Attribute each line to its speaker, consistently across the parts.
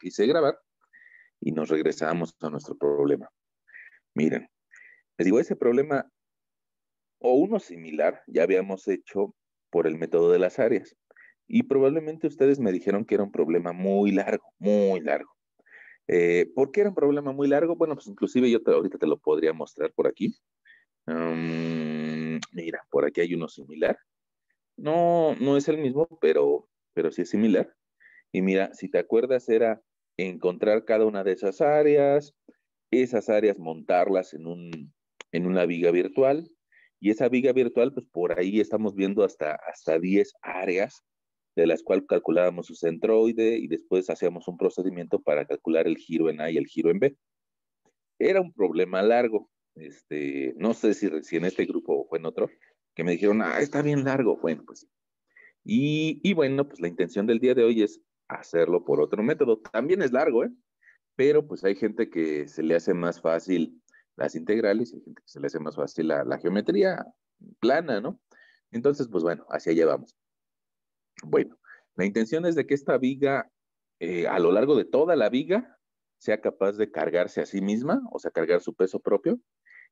Speaker 1: que hice grabar y nos regresamos a nuestro problema. Miren, les digo, ese problema o uno similar ya habíamos hecho por el método de las áreas. Y probablemente ustedes me dijeron que era un problema muy largo, muy largo. Eh, ¿Por qué era un problema muy largo? Bueno, pues inclusive yo ahorita te lo podría mostrar por aquí. Mm, mira, por aquí hay uno similar. No, no es el mismo, pero, pero sí es similar. Y mira, si te acuerdas, era encontrar cada una de esas áreas, esas áreas montarlas en, un, en una viga virtual. Y esa viga virtual, pues por ahí estamos viendo hasta, hasta 10 áreas de las cuales calculábamos su centroide y después hacíamos un procedimiento para calcular el giro en A y el giro en B. Era un problema largo. Este, no sé si, recién en este grupo o en otro, que me dijeron, ah, está bien largo. Bueno, pues. Y, y bueno, pues la intención del día de hoy es hacerlo por otro método. También es largo, ¿eh? Pero pues hay gente que se le hace más fácil las integrales y hay gente que se le hace más fácil la, geometría plana, ¿no? Entonces, pues bueno, hacia allá vamos. Bueno, la intención es de que esta viga, eh, a lo largo de toda la viga, sea capaz de cargarse a sí misma, o sea, cargar su peso propio.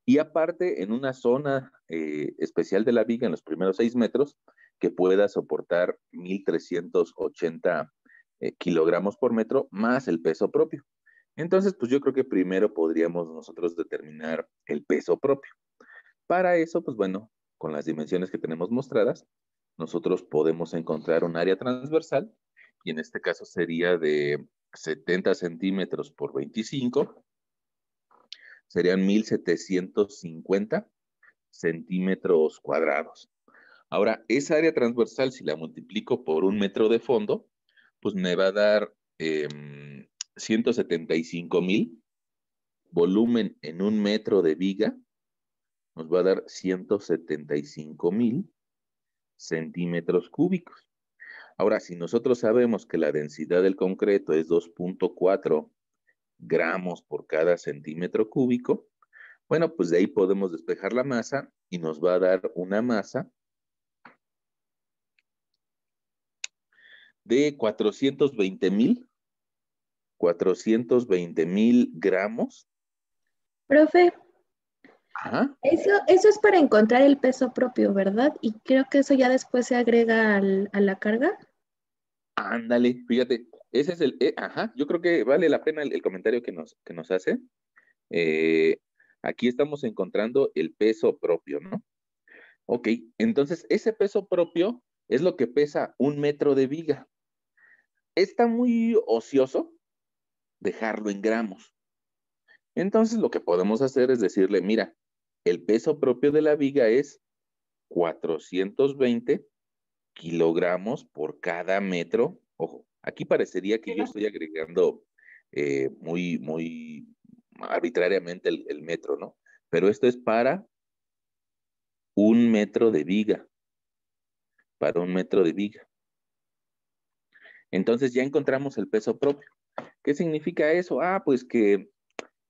Speaker 1: Y aparte, en una zona eh, especial de la viga, en los primeros seis metros, que pueda soportar 1380 eh, kilogramos por metro más el peso propio. Entonces, pues yo creo que primero podríamos nosotros determinar el peso propio. Para eso, pues bueno, con las dimensiones que tenemos mostradas, nosotros podemos encontrar un área transversal, y en este caso sería de 70 centímetros por 25, serían 1750 centímetros cuadrados. Ahora, esa área transversal, si la multiplico por un metro de fondo, pues me va a dar 175 em, mil. Volumen en un metro de viga nos va a dar 175 mil centímetros cúbicos. Ahora, si nosotros sabemos que la densidad del concreto es 2.4 gramos por cada centímetro cúbico, bueno, pues de ahí podemos despejar la masa y nos va a dar una masa de 420 mil, 420 mil gramos. Profe, Ajá. Eso, eso es para encontrar el peso propio, ¿verdad? Y creo que eso ya después se agrega a la carga. Ándale, fíjate, ese es el, eh, ajá, yo creo que vale la pena el, comentario que nos, nos hace. Eh, aquí estamos encontrando el peso propio, ¿no? Ok, entonces ese peso propio es lo que pesa un metro de viga está muy ocioso dejarlo en gramos. Entonces lo que podemos hacer es decirle, mira, el peso propio de la viga es 420 kilogramos por cada metro. Ojo, aquí parecería que yo estoy agregando eh, muy, muy arbitrariamente el metro, ¿no? Pero esto es para un metro de viga. Para un metro de viga. Entonces ya encontramos el peso propio. ¿Qué significa eso? Ah, pues que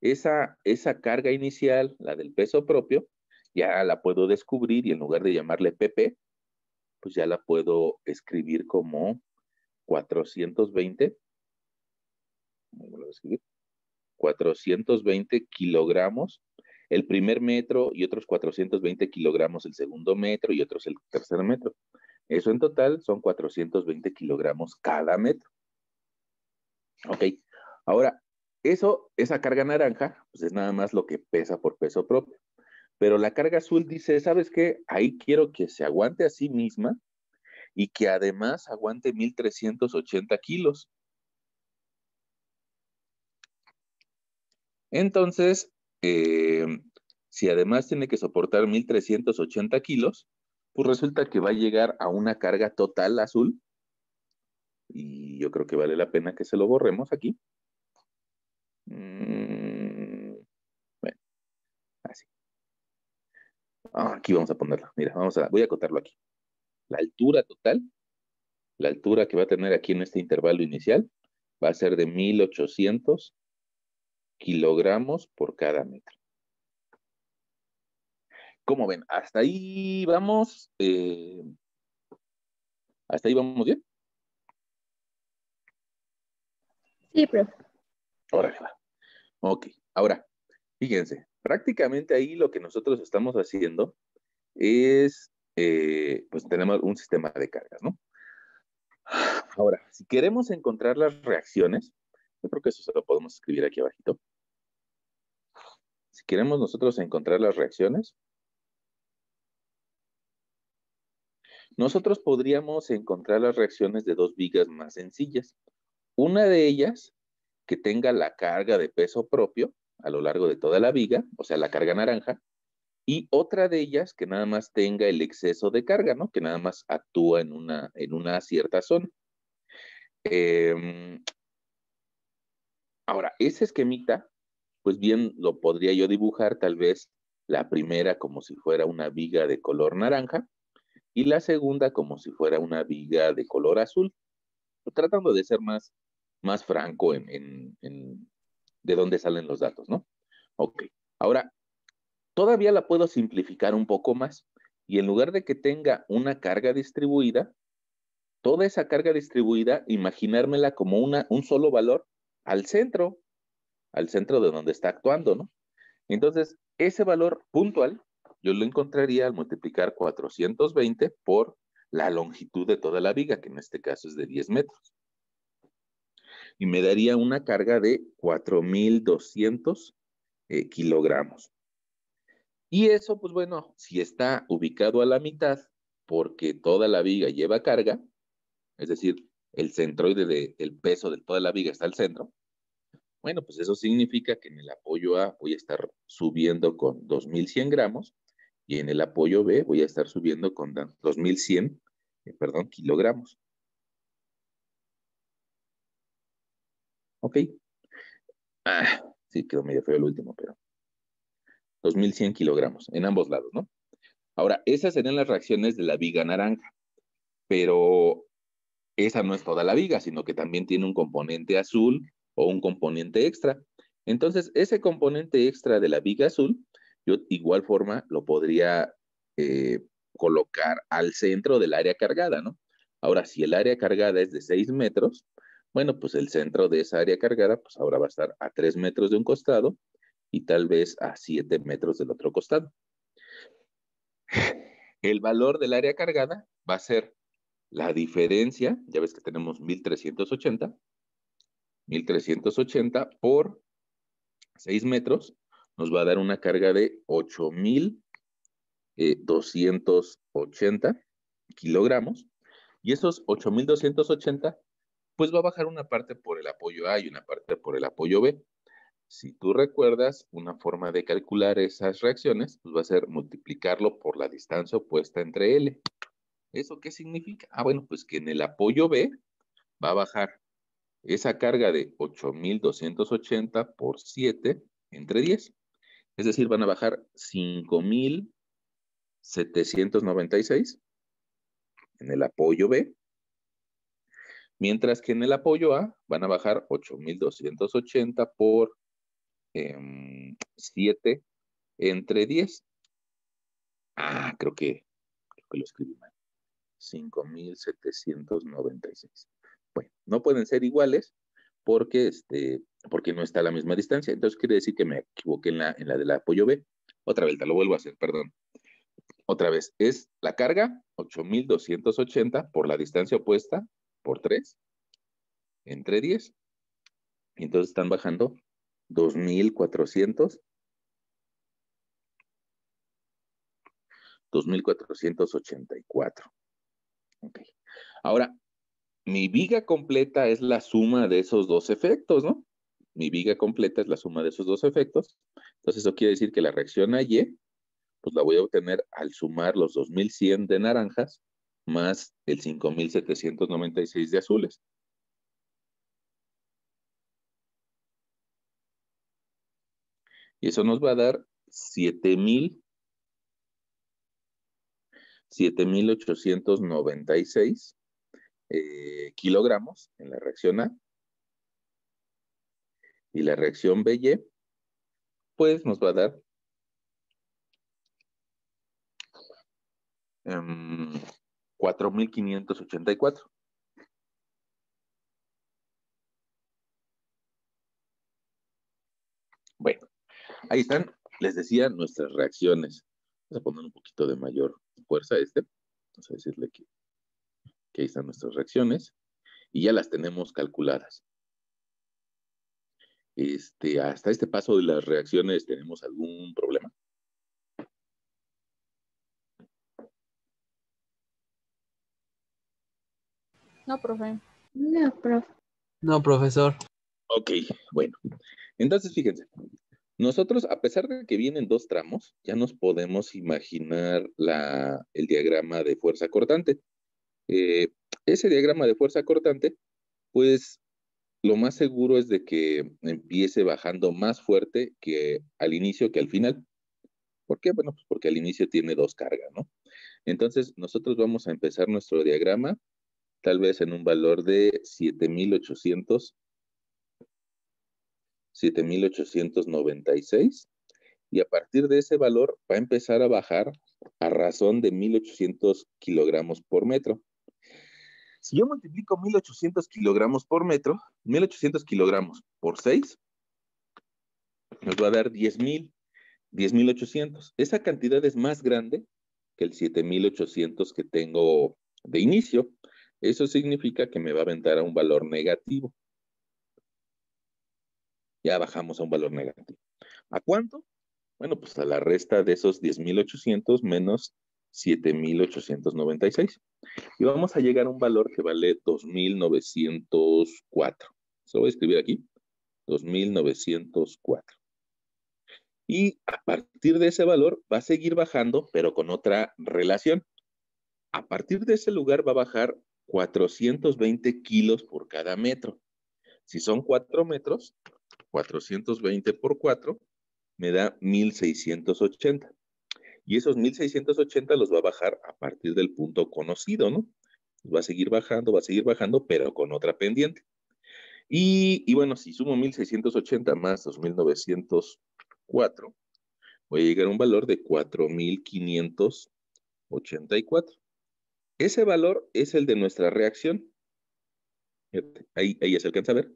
Speaker 1: esa, esa carga inicial, la del peso propio, ya la puedo descubrir y en lugar de llamarle PP, pues ya la puedo escribir como 420. voy 420 kilogramos el primer metro y otros 420 kilogramos el segundo metro y otros el tercer metro. Eso en total son 420 kilogramos cada metro. Ok, ahora, eso, esa carga naranja, pues, es nada más lo que pesa por peso propio. Pero la carga azul dice, ¿sabes qué? Ahí quiero que se aguante a sí misma y que además aguante 1380 kilos. Entonces, eh, si además tiene que soportar 1380 kilos, pues resulta que va a llegar a una carga total azul. Y yo creo que vale la pena que se lo borremos aquí. Mm, así. Ah, aquí vamos a ponerlo. Mira, vamos a, voy a acotarlo aquí. La altura total, la altura que va a tener aquí en este intervalo inicial, va a ser de 1800 kilogramos por cada metro. ¿Cómo ven? Hasta ahí vamos. Eh, ¿Hasta ahí vamos bien? Sí, profe. Órale, va. Ok, ahora, fíjense, prácticamente ahí lo que nosotros estamos haciendo es, eh, pues tenemos un sistema de cargas, ¿no? Ahora, si queremos encontrar las reacciones, yo creo que eso se lo podemos escribir aquí abajito. Si queremos nosotros encontrar las reacciones, Nosotros podríamos encontrar las reacciones de dos vigas más sencillas. Una de ellas que tenga la carga de peso propio a lo largo de toda la viga, o sea, la carga naranja, y otra de ellas que nada más tenga el exceso de carga, ¿no? Que nada más actúa en una, en una cierta zona. Em, ahora, ese esquemita, pues bien, lo podría yo dibujar tal vez la primera como si fuera una viga de color naranja, y la segunda como si fuera una viga de color azul, tratando de ser más, más franco en, de dónde salen los datos, ¿no? Ok, ahora, todavía la puedo simplificar un poco más y en lugar de que tenga una carga distribuida, toda esa carga distribuida, imaginármela como una, un solo valor al centro, al centro de donde está actuando, ¿no? Entonces, ese valor puntual yo lo encontraría al multiplicar 420 por la longitud de toda la viga, que en este caso es de 10 metros. Y me daría una carga de 4,200 eh, kilogramos. Y eso, pues bueno, si está ubicado a la mitad, porque toda la viga lleva carga, es decir, el centroide del peso de toda la viga está al centro, bueno, pues eso significa que en el apoyo A voy a estar subiendo con 2100 gramos y en el apoyo B voy a estar subiendo con 2100, eh, perdón, kilogramos. Ok. Ah, sí, quedó medio feo el último, pero 2100 kilogramos en ambos lados, ¿no? Ahora, esas serían las reacciones de la viga naranja, pero esa no es toda la viga, sino que también tiene un componente azul o un componente extra. Entonces, ese componente extra de la viga azul yo igual forma lo podría eh, colocar al centro del área cargada, ¿no? Ahora, si el área cargada es de 6 metros, bueno, pues el centro de esa área cargada, pues ahora va a estar a 3 metros de un costado y tal vez a 7 metros del otro costado. El valor del área cargada va a ser la diferencia, ya ves que tenemos 1380, 1380 por 6 metros nos va a dar una carga de 8,280 eh, kilogramos. Y esos 8,280, pues va a bajar una parte por el apoyo A y una parte por el apoyo B. Si tú recuerdas, una forma de calcular esas reacciones pues va a ser multiplicarlo por la distancia opuesta entre L. ¿Eso qué significa? Ah, bueno, pues que en el apoyo B va a bajar esa carga de 8,280 por 7 entre 10. Es decir, van a bajar 5.796 en el apoyo B, mientras que en el apoyo A van a bajar 8.280 por 7 em, entre 10. Ah, creo que, creo que lo escribí mal. 5.796. Bueno, no pueden ser iguales porque este, porque no está a la misma distancia. Entonces quiere decir que me equivoqué en la, en la del apoyo B. Otra vez, te lo vuelvo a hacer, perdón. Otra vez, es la carga 8280 por la distancia opuesta por 3 entre 10. Y entonces están bajando 2400 2484. Ok. Ahora, mi viga completa es la suma de esos dos efectos, ¿no? mi viga completa es la suma de esos dos efectos. Entonces eso quiere decir que la reacción AY, pues la voy a obtener al sumar los 2100 de naranjas más el 5796 de azules. Y eso nos va a dar 7000 7.896 eh, kilogramos en la reacción A y la reacción BY, e, pues nos va a dar 4.584. Em, bueno, ahí están, les decía, nuestras reacciones. Vamos a poner un poquito de mayor fuerza a este. Vamos a decirle que ahí están nuestras reacciones. Y ya las tenemos calculadas. Este, hasta este paso de las reacciones, ¿tenemos algún problema? No, profe. No, No, profesor. Ok, bueno. Entonces, fíjense, nosotros, a pesar de que vienen dos tramos, ya nos podemos imaginar el diagrama de fuerza cortante. Eh, ese diagrama de fuerza cortante, pues lo más seguro es de que empiece bajando más fuerte que al inicio que al final. ¿Por qué? Bueno, pues porque al inicio tiene dos cargas, ¿no? Entonces, nosotros vamos a empezar nuestro diagrama tal vez en un valor de 7800 7896 y a partir de ese valor va a empezar a bajar a razón de 1800 kilogramos por metro. Si yo multiplico 1800 kilogramos por metro, 1800 kilogramos por 6, nos va a dar 10.000, 10.800. Esa cantidad es más grande que el 7.800 que tengo de inicio. Eso significa que me va a aventar a un valor negativo. Ya bajamos a un valor negativo. ¿A cuánto? Bueno, pues a la resta de esos 10.800 menos 7.896. Y vamos a llegar a un valor que vale 2.904. Se voy a escribir aquí. 2.904. Y a partir de ese valor va a seguir bajando, pero con otra relación. A partir de ese lugar va a bajar 420 kilos por cada metro. Si son 4 metros, 420 por 4 me da 1680. Y esos 1680 los va a bajar a partir del punto conocido, ¿no? Va a seguir bajando, va a seguir bajando, pero con otra pendiente. Y, bueno, si sumo 1680 más 2904, voy a llegar a un valor de 4584. Ese valor es el de nuestra reacción. Ahí, ahí ya se alcanza a ver.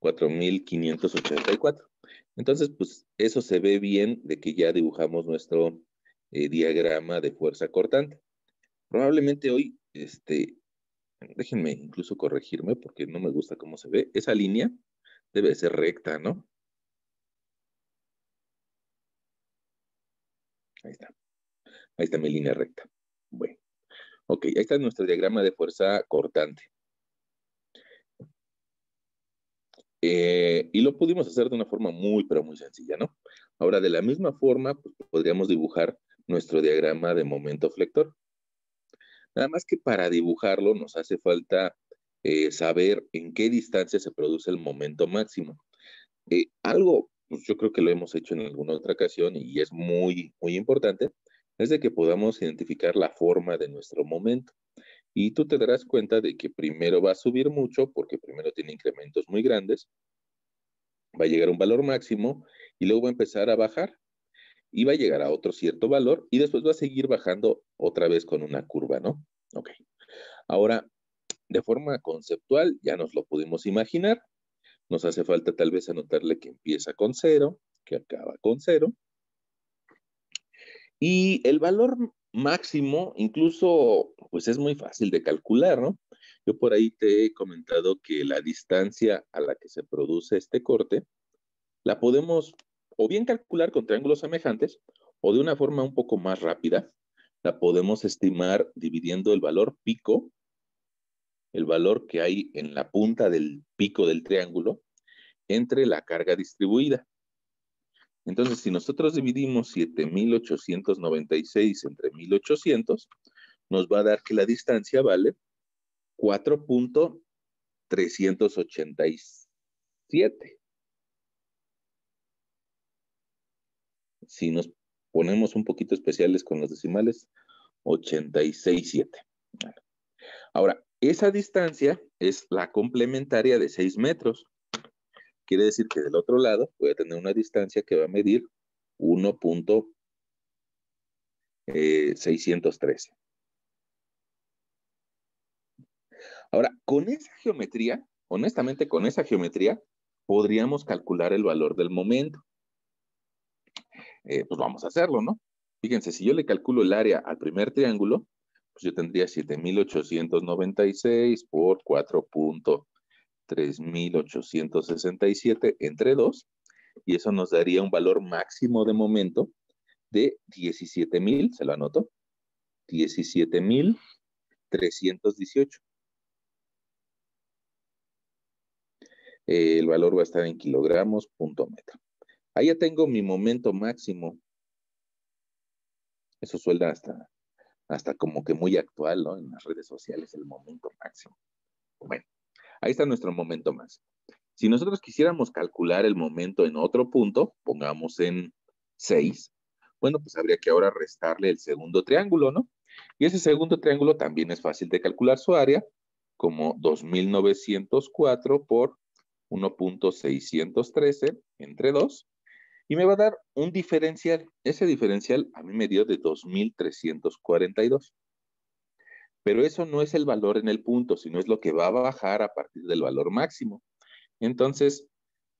Speaker 1: 4584. Entonces, pues eso se ve bien de que ya dibujamos nuestro, eh, diagrama de fuerza cortante. Probablemente hoy, este, déjenme incluso corregirme porque no me gusta cómo se ve, esa línea debe ser recta, ¿no? Ahí está. Ahí está mi línea recta. Bueno. Ok, ahí está nuestro diagrama de fuerza cortante. Eh, y lo pudimos hacer de una forma muy, pero muy sencilla, ¿no? Ahora, de la misma forma, pues, podríamos dibujar nuestro diagrama de momento flector. Nada más que para dibujarlo nos hace falta eh, saber en qué distancia se produce el momento máximo. Eh, algo, pues, yo creo que lo hemos hecho en alguna otra ocasión y es muy, muy importante, es de que podamos identificar la forma de nuestro momento. Y tú te darás cuenta de que primero va a subir mucho porque primero tiene incrementos muy grandes, va a llegar a un valor máximo y luego va a empezar a bajar y va a llegar a otro cierto valor y después va a seguir bajando otra vez con una curva, ¿no? Ok. Ahora, de forma conceptual, ya nos lo pudimos imaginar. Nos hace falta tal vez anotarle que empieza con cero, que acaba con cero. Y el valor máximo, incluso, pues es muy fácil de calcular, ¿no? Yo por ahí te he comentado que la distancia a la que se produce este corte la podemos o bien calcular con triángulos semejantes o de una forma un poco más rápida, la podemos estimar dividiendo el valor pico, el valor que hay en la punta del pico del triángulo, entre la carga distribuida. Entonces, si nosotros dividimos 7,896 entre 1,800, nos va a dar que la distancia vale 4.387. si nos ponemos un poquito especiales con los decimales, 86,7. Ahora, esa distancia es la complementaria de 6 metros. Quiere decir que del otro lado voy a tener una distancia que va a medir 1.613. Eh, Ahora, con esa geometría, honestamente con esa geometría, podríamos calcular el valor del momento. Eh, pues vamos a hacerlo, ¿no? Fíjense, si yo le calculo el área al primer triángulo, pues yo tendría 7,896 por 4.3867 entre 2, y eso nos daría un valor máximo de momento de 17,000, se lo anoto, 17,318. El valor va a estar en kilogramos punto metro. Ahí ya tengo mi momento máximo. Eso suelda hasta, hasta como que muy actual, ¿no? En las redes sociales, el momento máximo. Bueno, ahí está nuestro momento máximo. Si nosotros quisiéramos calcular el momento en otro punto, pongamos en 6, bueno, pues habría que ahora restarle el segundo triángulo, ¿no? Y ese segundo triángulo también es fácil de calcular su área, como 2.904 por 1.613 entre 2, y me va a dar un diferencial. Ese diferencial a mí me dio de 2342. Pero eso no es el valor en el punto, sino es lo que va a bajar a partir del valor máximo. Entonces,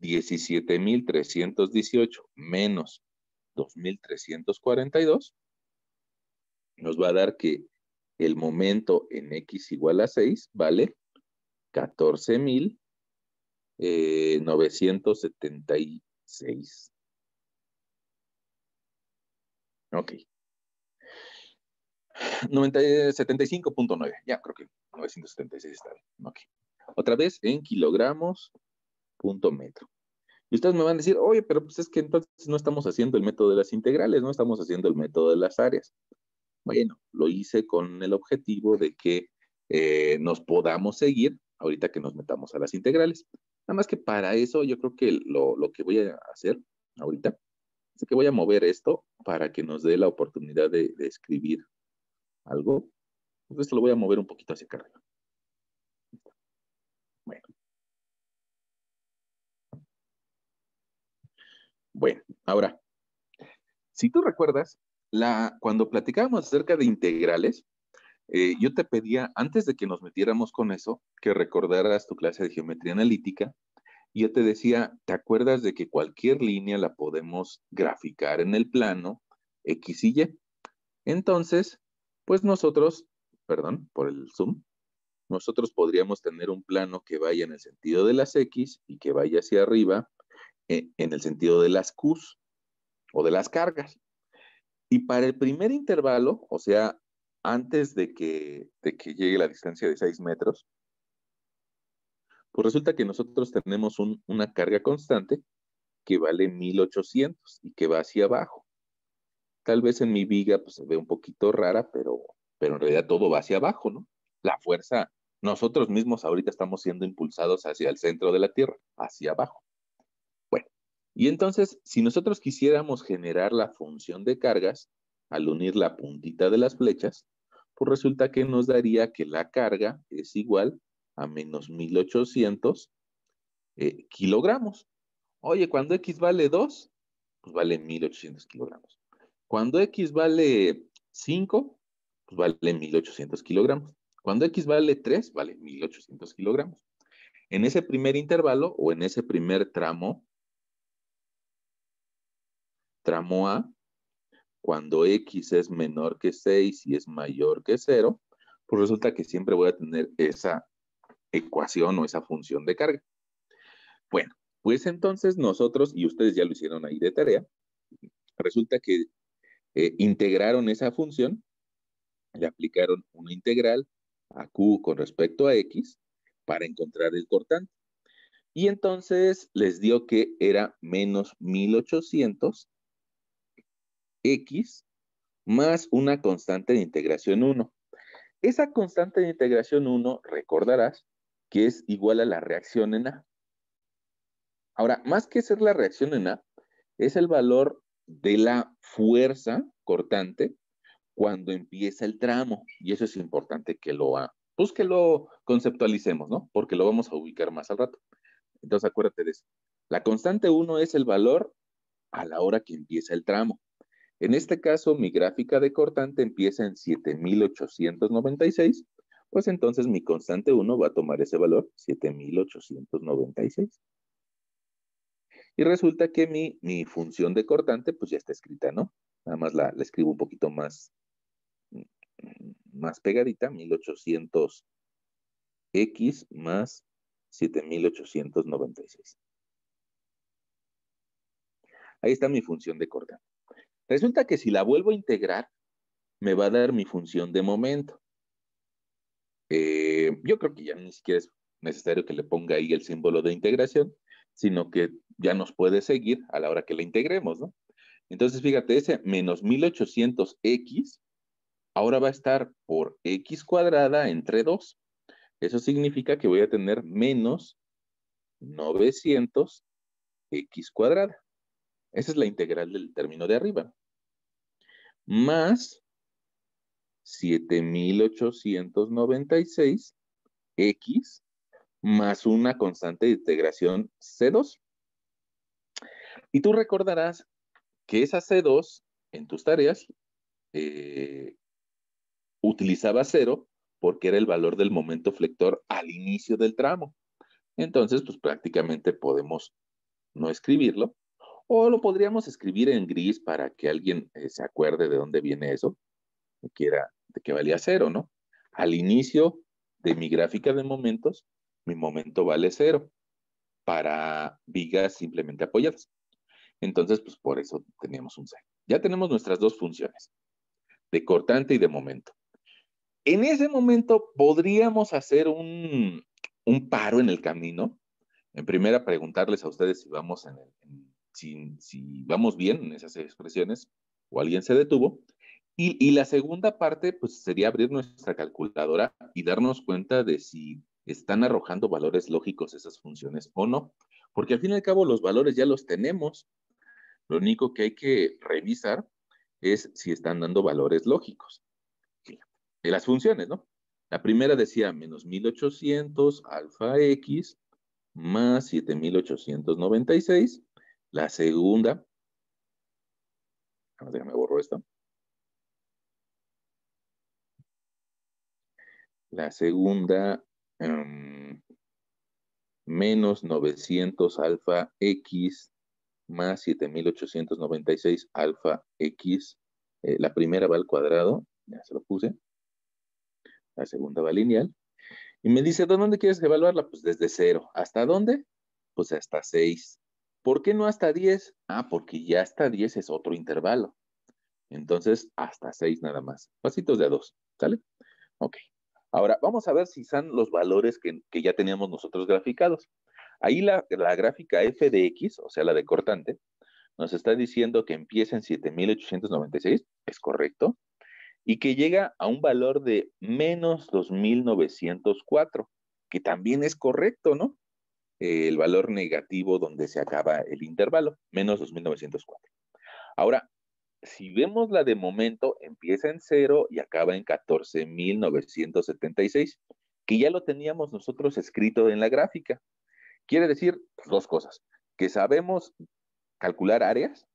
Speaker 1: 17.318 menos 2.342 nos va a dar que el momento en x igual a 6 vale 14.976. Ok. 75.9, eh, ya creo que 976 está bien. Ok. Otra vez en kilogramos punto metro. Y ustedes me van a decir, oye, pero pues es que entonces no estamos haciendo el método de las integrales, no estamos haciendo el método de las áreas. Bueno, lo hice con el objetivo de que eh, nos podamos seguir ahorita que nos metamos a las integrales. Nada más que para eso yo creo que lo, lo que voy a hacer ahorita Así que voy a mover esto para que nos dé la oportunidad de, escribir algo. Entonces pues lo voy a mover un poquito hacia acá arriba. Bueno. Bueno, ahora, si tú recuerdas, la, cuando platicábamos acerca de integrales, eh, yo te pedía, antes de que nos metiéramos con eso, que recordaras tu clase de geometría analítica yo te decía, ¿te acuerdas de que cualquier línea la podemos graficar en el plano X y Y? Entonces, pues nosotros, perdón por el zoom, nosotros podríamos tener un plano que vaya en el sentido de las X y que vaya hacia arriba eh, en el sentido de las Qs o de las cargas. Y para el primer intervalo, o sea, antes de que, de que llegue la distancia de 6 metros, pues resulta que nosotros tenemos una carga constante que vale 1800 y que va hacia abajo. Tal vez en mi viga pues, se ve un poquito rara, pero, pero en realidad todo va hacia abajo, ¿no? La fuerza, nosotros mismos ahorita estamos siendo impulsados hacia el centro de la Tierra, hacia abajo. Bueno, y entonces, si nosotros quisiéramos generar la función de cargas al unir la puntita de las flechas, pues resulta que nos daría que la carga es igual a menos 1800 eh, kilogramos. Oye, cuando X vale 2, pues vale 1800 kilogramos. Cuando X vale 5, pues vale 1800 kilogramos. Cuando X vale 3, vale 1800 kilogramos. En ese primer intervalo o en ese primer tramo, tramo A, cuando X es menor que 6 y es mayor que 0, pues resulta que siempre voy a tener esa ecuación o esa función de carga. Bueno, pues entonces nosotros, y ustedes ya lo hicieron ahí de tarea, resulta que eh, integraron esa función, le aplicaron una integral a Q con respecto a X para encontrar el cortante. Y entonces les dio que era menos 1800 X más una constante de integración 1. Esa constante de integración 1, recordarás, que es igual a la reacción en A. Ahora, más que ser la reacción en A, es el valor de la fuerza cortante cuando empieza el tramo. Y eso es importante que lo, pues que lo conceptualicemos, ¿no? Porque lo vamos a ubicar más al rato. Entonces, acuérdate de eso. La constante 1 es el valor a la hora que empieza el tramo. En este caso, mi gráfica de cortante empieza en 7896 pues entonces mi constante 1 va a tomar ese valor, 7896. Y resulta que mi, función de cortante, pues ya está escrita, ¿no? Nada más la, escribo un poquito más, más pegadita, 1800x más 7896. Ahí está mi función de cortante. Resulta que si la vuelvo a integrar, me va a dar mi función de momento. Eh, yo creo que ya ni siquiera es necesario que le ponga ahí el símbolo de integración, sino que ya nos puede seguir a la hora que le integremos, ¿no? Entonces, fíjate, ese menos 1800x ahora va a estar por x cuadrada entre 2. Eso significa que voy a tener menos 900x cuadrada. Esa es la integral del término de arriba. Más 7896X más una constante de integración C2. Y tú recordarás que esa C2 en tus tareas eh, utilizaba cero porque era el valor del momento flector al inicio del tramo. Entonces, pues prácticamente podemos no escribirlo o lo podríamos escribir en gris para que alguien eh, se acuerde de dónde viene eso, que que valía cero, ¿no? Al inicio de mi gráfica de momentos, mi momento vale cero para vigas simplemente apoyadas. Entonces, pues por eso teníamos un cero. Ya tenemos nuestras dos funciones, de cortante y de momento. En ese momento podríamos hacer un, paro en el camino. En primera, preguntarles a ustedes si vamos, en el, si, si vamos bien en esas expresiones o alguien se detuvo. Y, la segunda parte, pues sería abrir nuestra calculadora y darnos cuenta de si están arrojando valores lógicos esas funciones o no. Porque al fin y al cabo los valores ya los tenemos. Lo único que hay que revisar es si están dando valores lógicos. De las funciones, ¿no? La primera decía menos 1800 alfa x más 7896. La segunda, déjame borro esto La segunda, em, menos 900 alfa X más 7896 alfa X. Eh, la primera va al cuadrado, ya se lo puse. La segunda va lineal. Y me dice, ¿de dónde quieres evaluarla? Pues desde cero. ¿Hasta dónde? Pues hasta 6. ¿Por qué no hasta 10? Ah, porque ya hasta 10 es otro intervalo. Entonces, hasta 6 nada más. Pasitos de a 2, ¿sale? Ok. Ahora, vamos a ver si son los valores que, ya teníamos nosotros graficados. Ahí la, la, gráfica f de x, o sea, la de cortante, nos está diciendo que empieza en 7,896, es correcto, y que llega a un valor de menos 2,904, que también es correcto, ¿no? el valor negativo donde se acaba el intervalo, menos 2,904. Ahora, si vemos la de momento, empieza en cero y acaba en 14.976, que ya lo teníamos nosotros escrito en la gráfica. Quiere decir pues, dos cosas, que sabemos calcular áreas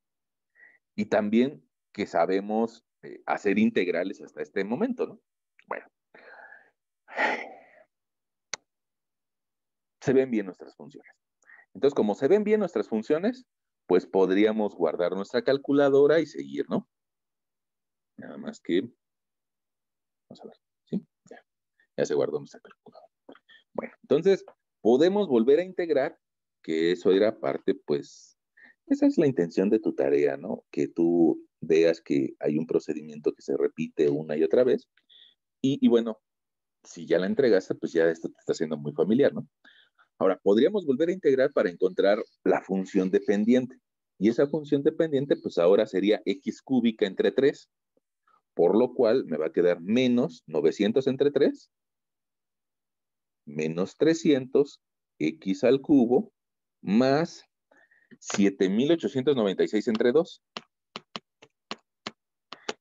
Speaker 1: y también que sabemos eh, hacer integrales hasta este momento, ¿no? Bueno. Se ven bien nuestras funciones. Entonces, como se ven bien nuestras funciones, pues podríamos guardar nuestra calculadora y seguir, ¿no? Nada más que, vamos a ver, ¿sí? Ya, se guardó nuestra calculadora. Bueno, entonces podemos volver a integrar, que eso era parte, pues, esa es la intención de tu tarea, ¿no? Que tú veas que hay un procedimiento que se repite una y otra vez. Y, y bueno, si ya la entregaste, pues ya esto te está siendo muy familiar, ¿no? Ahora, podríamos volver a integrar para encontrar la función dependiente. Y esa función dependiente, pues ahora sería x cúbica entre 3, por lo cual me va a quedar menos 900 entre 3, menos 300, x al cubo, más 7896 entre 2.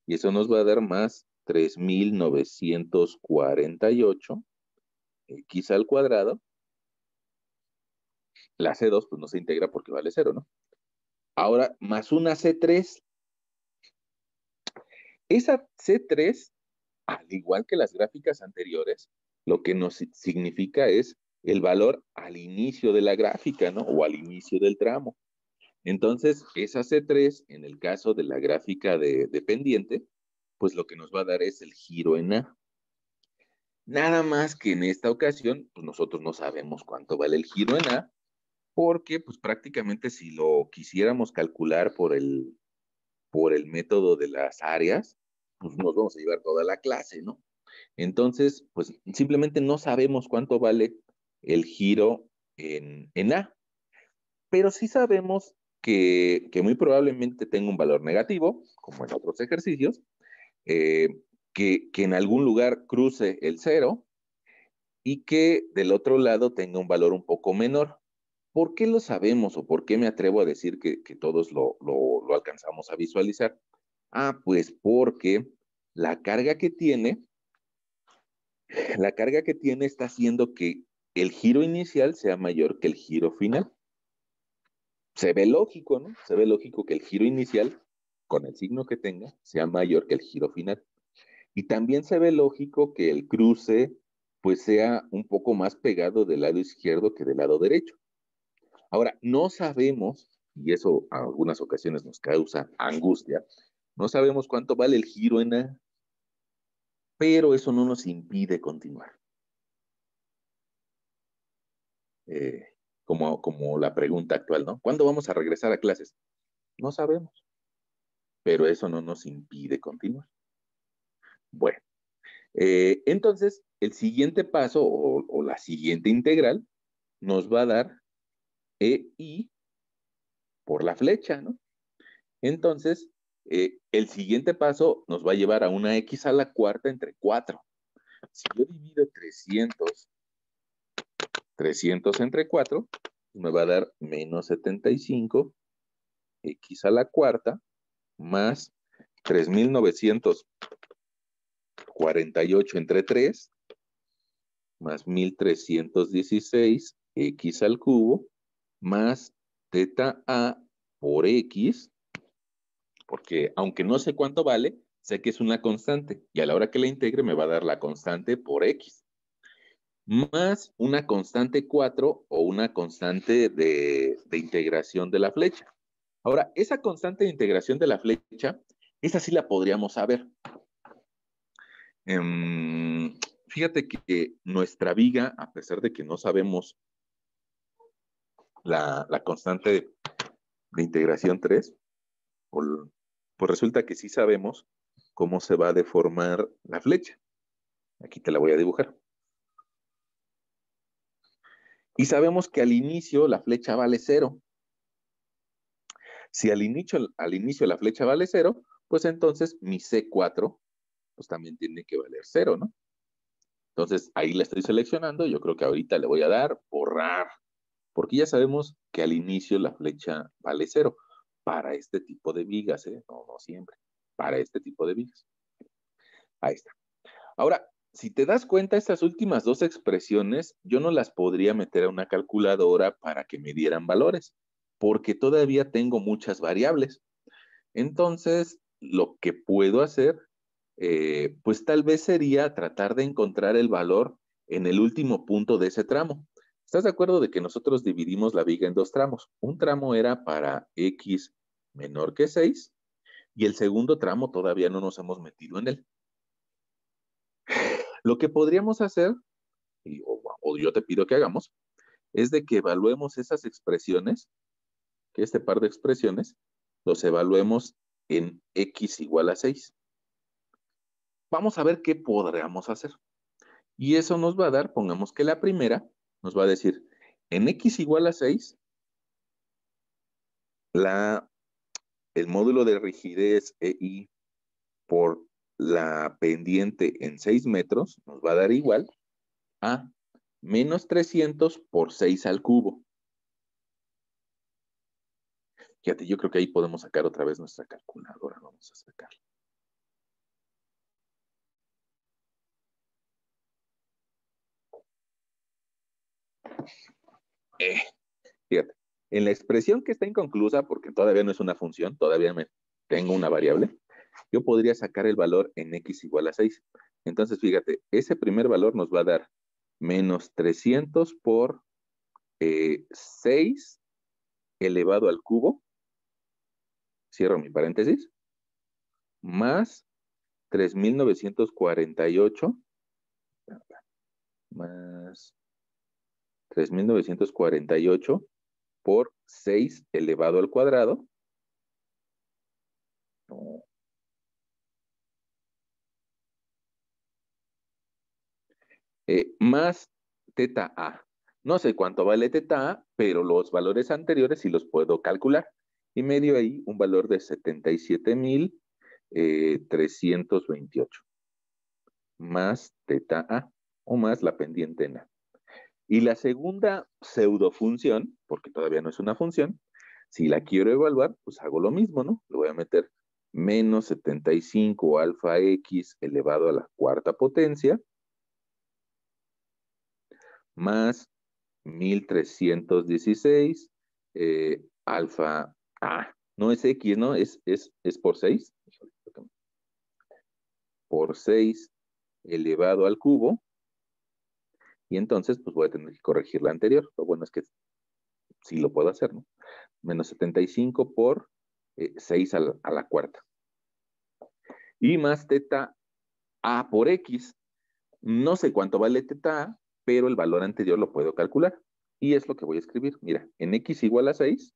Speaker 1: Y eso nos va a dar más 3948, x al cuadrado, la C2 pues no se integra porque vale cero, ¿no? Ahora, más una C3. Esa C3, al igual que las gráficas anteriores, lo que nos significa es el valor al inicio de la gráfica, ¿no? O al inicio del tramo. Entonces, esa C3, en el caso de la gráfica de, de pendiente, pues lo que nos va a dar es el giro en A. Nada más que en esta ocasión, pues nosotros no sabemos cuánto vale el giro en A, porque pues prácticamente si lo quisiéramos calcular por el, por el método de las áreas, pues nos vamos a llevar toda la clase, ¿no? Entonces, pues simplemente no sabemos cuánto vale el giro en, en A, pero sí sabemos que, muy probablemente tenga un valor negativo, como en otros ejercicios, eh, que en algún lugar cruce el cero y que del otro lado tenga un valor un poco menor. ¿Por qué lo sabemos o por qué me atrevo a decir que, todos lo, lo alcanzamos a visualizar? Ah, pues porque la carga que tiene, la carga que tiene está haciendo que el giro inicial sea mayor que el giro final. Se ve lógico, ¿no? Se ve lógico que el giro inicial, con el signo que tenga, sea mayor que el giro final. Y también se ve lógico que el cruce, pues sea un poco más pegado del lado izquierdo que del lado derecho. Ahora, no sabemos, y eso a algunas ocasiones nos causa angustia, no sabemos cuánto vale el giro en A, pero eso no nos impide continuar. Eh, como, como la pregunta actual, ¿no? ¿Cuándo vamos a regresar a clases? No sabemos, pero eso no nos impide continuar. Bueno, eh, entonces el siguiente paso o la siguiente integral nos va a dar e, y por la flecha, ¿no? Entonces, eh, el siguiente paso nos va a llevar a una X a la cuarta entre 4. Si yo divido 300, 300 entre 4, me va a dar menos 75, X a la cuarta, más 3,948 entre 3, más 1,316, X al cubo, más teta A por X, porque aunque no sé cuánto vale, sé que es una constante y a la hora que la integre me va a dar la constante por X, más una constante 4 o una constante de, de integración de la flecha. Ahora, esa constante de integración de la flecha, esa sí la podríamos saber. Em, fíjate que nuestra viga, a pesar de que no sabemos la, constante de, integración 3, pues resulta que sí sabemos cómo se va a deformar la flecha. Aquí te la voy a dibujar. Y sabemos que al inicio la flecha vale cero. Si al inicio, al inicio la flecha vale cero, pues entonces mi C4 pues también tiene que valer cero, ¿no? Entonces ahí la estoy seleccionando. Yo creo que ahorita le voy a dar borrar porque ya sabemos que al inicio la flecha vale cero para este tipo de vigas, ¿eh? no, no siempre, para este tipo de vigas. Ahí está. Ahora, si te das cuenta, estas últimas dos expresiones yo no las podría meter a una calculadora para que me dieran valores, porque todavía tengo muchas variables. Entonces, lo que puedo hacer, eh, pues tal vez sería tratar de encontrar el valor en el último punto de ese tramo. ¿Estás de acuerdo de que nosotros dividimos la viga en dos tramos? Un tramo era para X menor que 6 y el segundo tramo todavía no nos hemos metido en él. Lo que podríamos hacer, o, o yo te pido que hagamos, es de que evaluemos esas expresiones, que este par de expresiones, los evaluemos en X igual a 6. Vamos a ver qué podríamos hacer. Y eso nos va a dar, pongamos que la primera nos va a decir, en x igual a 6, la, el módulo de rigidez EI por la pendiente en 6 metros nos va a dar igual a menos 300 por 6 al cubo. Fíjate, yo creo que ahí podemos sacar otra vez nuestra calculadora. Vamos a sacarla. Eh, fíjate, en la expresión que está inconclusa, porque todavía no es una función, todavía me tengo una variable, yo podría sacar el valor en x igual a 6. Entonces, fíjate, ese primer valor nos va a dar menos 300 por 6 eh, elevado al cubo, cierro mi paréntesis, más 3,948, más 3948 por 6 elevado al cuadrado. Eh, más teta A. No sé cuánto vale teta A, pero los valores anteriores sí los puedo calcular. Y medio ahí un valor de 77,328. Eh, más teta A o más la pendiente en A. Y la segunda pseudofunción, porque todavía no es una función, si la quiero evaluar, pues hago lo mismo, ¿no? Le voy a meter menos 75 alfa x elevado a la cuarta potencia, más 1316 eh, alfa A. No es X, ¿no? Es, es, es por 6. Por 6 elevado al cubo y entonces, pues voy a tener que corregir la anterior. Lo bueno es que sí lo puedo hacer, ¿no? Menos 75 por 6 eh, a la, cuarta. Y más teta A por X. No sé cuánto vale teta A, pero el valor anterior lo puedo calcular. Y es lo que voy a escribir. Mira, en X igual a 6,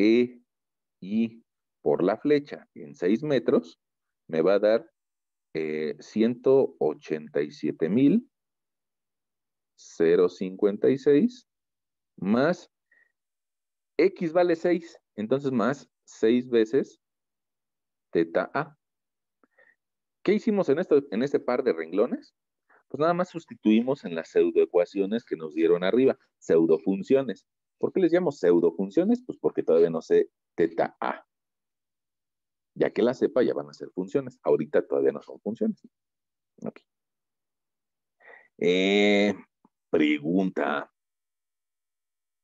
Speaker 1: E, Y por la flecha en 6 metros, me va a dar 187,056 eh, 0.56 más x vale 6, entonces más 6 veces teta A. ¿Qué hicimos en, esto, en este par de renglones? Pues nada más sustituimos en las pseudoecuaciones que nos dieron arriba, pseudofunciones. ¿Por qué les llamo pseudofunciones? Pues porque todavía no sé teta A. Ya que la sepa, ya van a ser funciones. Ahorita todavía no son funciones. Eh, pregunta.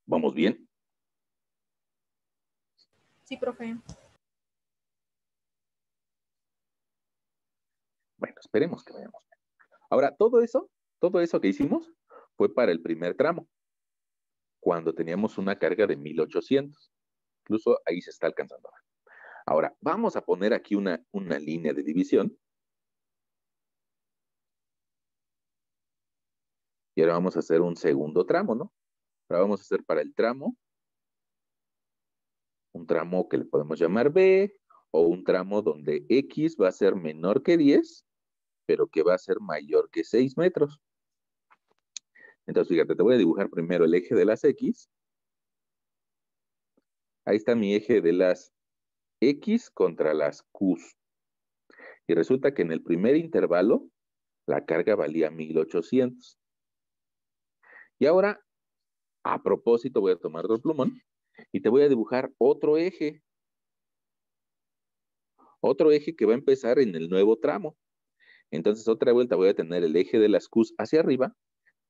Speaker 1: ¿Vamos bien? Sí, profe. Bueno, esperemos que vayamos bien. Ahora, todo eso, todo eso que hicimos fue para el primer tramo, cuando teníamos una carga de 1800. Incluso ahí se está alcanzando Ahora, vamos a poner aquí una, una línea de división. Y ahora vamos a hacer un segundo tramo, ¿no? Ahora vamos a hacer para el tramo, un tramo que le podemos llamar B, o un tramo donde X va a ser menor que 10, pero que va a ser mayor que 6 metros. Entonces, fíjate, te voy a dibujar primero el eje de las X. Ahí está mi eje de las X contra las Qs. Y resulta que en el primer intervalo la carga valía 1800. Y ahora, a propósito, voy a tomar otro plumón y te voy a dibujar otro eje. Otro eje que va a empezar en el nuevo tramo. Entonces, otra vuelta voy a tener el eje de las Qs hacia arriba,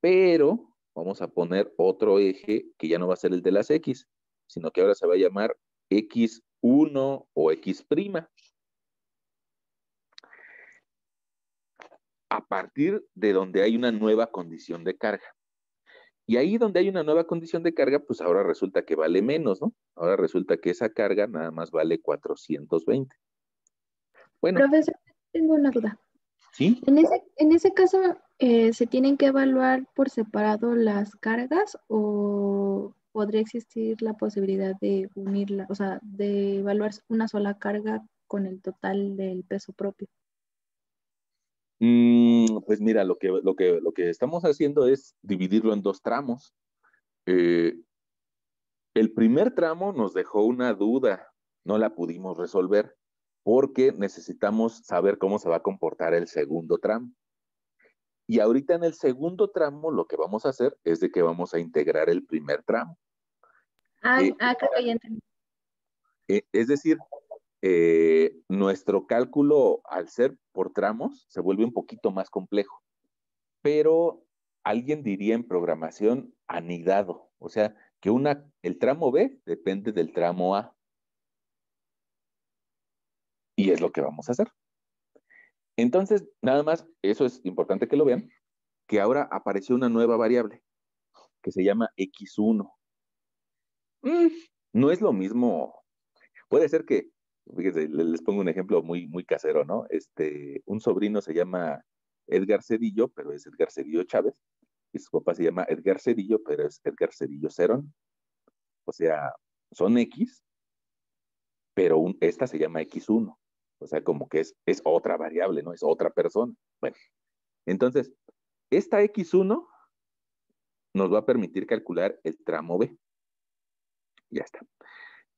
Speaker 1: pero vamos a poner otro eje que ya no va a ser el de las X, sino que ahora se va a llamar X 1 o X'. A partir de donde hay una nueva condición de carga. Y ahí donde hay una nueva condición de carga, pues ahora resulta que vale menos, ¿no? Ahora resulta que esa carga nada más vale 420. Bueno. Profesor, tengo una duda. ¿Sí? En ese, caso, eh, ¿se tienen que evaluar por separado las cargas o podría existir la posibilidad de unirla, o sea, de evaluar una sola carga con el total del peso propio? Mm, pues mira, lo que, lo, lo que estamos haciendo es dividirlo en dos tramos. Eh, el primer tramo nos dejó una duda, no la pudimos resolver porque necesitamos saber cómo se va a comportar el segundo tramo. Y ahorita en el segundo tramo lo que vamos a hacer es de que vamos a integrar el primer tramo. Ah, ah, eh, es decir, eh, nuestro cálculo al ser por tramos se vuelve un poquito más complejo, pero alguien diría en programación anidado, o sea, que una, el tramo B depende del tramo A. Y es lo que vamos a hacer. Entonces, nada más, eso es importante que lo vean, que ahora apareció una nueva variable que se llama X1. Mm. no es lo mismo. Puede ser que, fíjense, les pongo un ejemplo muy, muy casero, ¿no? Este, un sobrino se llama Edgar Cedillo, pero es Edgar Cedillo Chávez, y su papá se llama Edgar Cedillo, pero es Edgar Cedillo Cerón. O sea, son X, pero esta se llama X1. O sea, como que es, es otra variable, ¿no? Es otra persona. Bueno, entonces, esta X1 nos va a permitir calcular el tramo B. Ya está.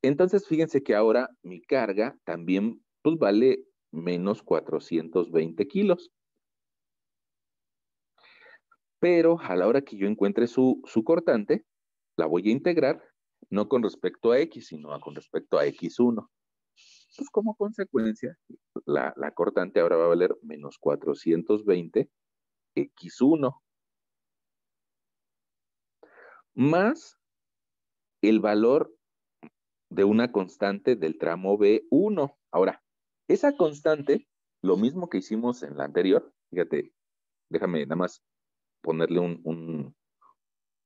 Speaker 1: Entonces, fíjense que ahora mi carga también pues, vale menos 420 kilos. Pero a la hora que yo encuentre su, cortante, la voy a integrar no con respecto a X, sino con respecto a X1. Pues como consecuencia, la, la cortante ahora va a valer menos 420 X1 más el valor de una constante del tramo B1. Ahora, esa constante, lo mismo que hicimos en la anterior, fíjate, déjame nada más ponerle un,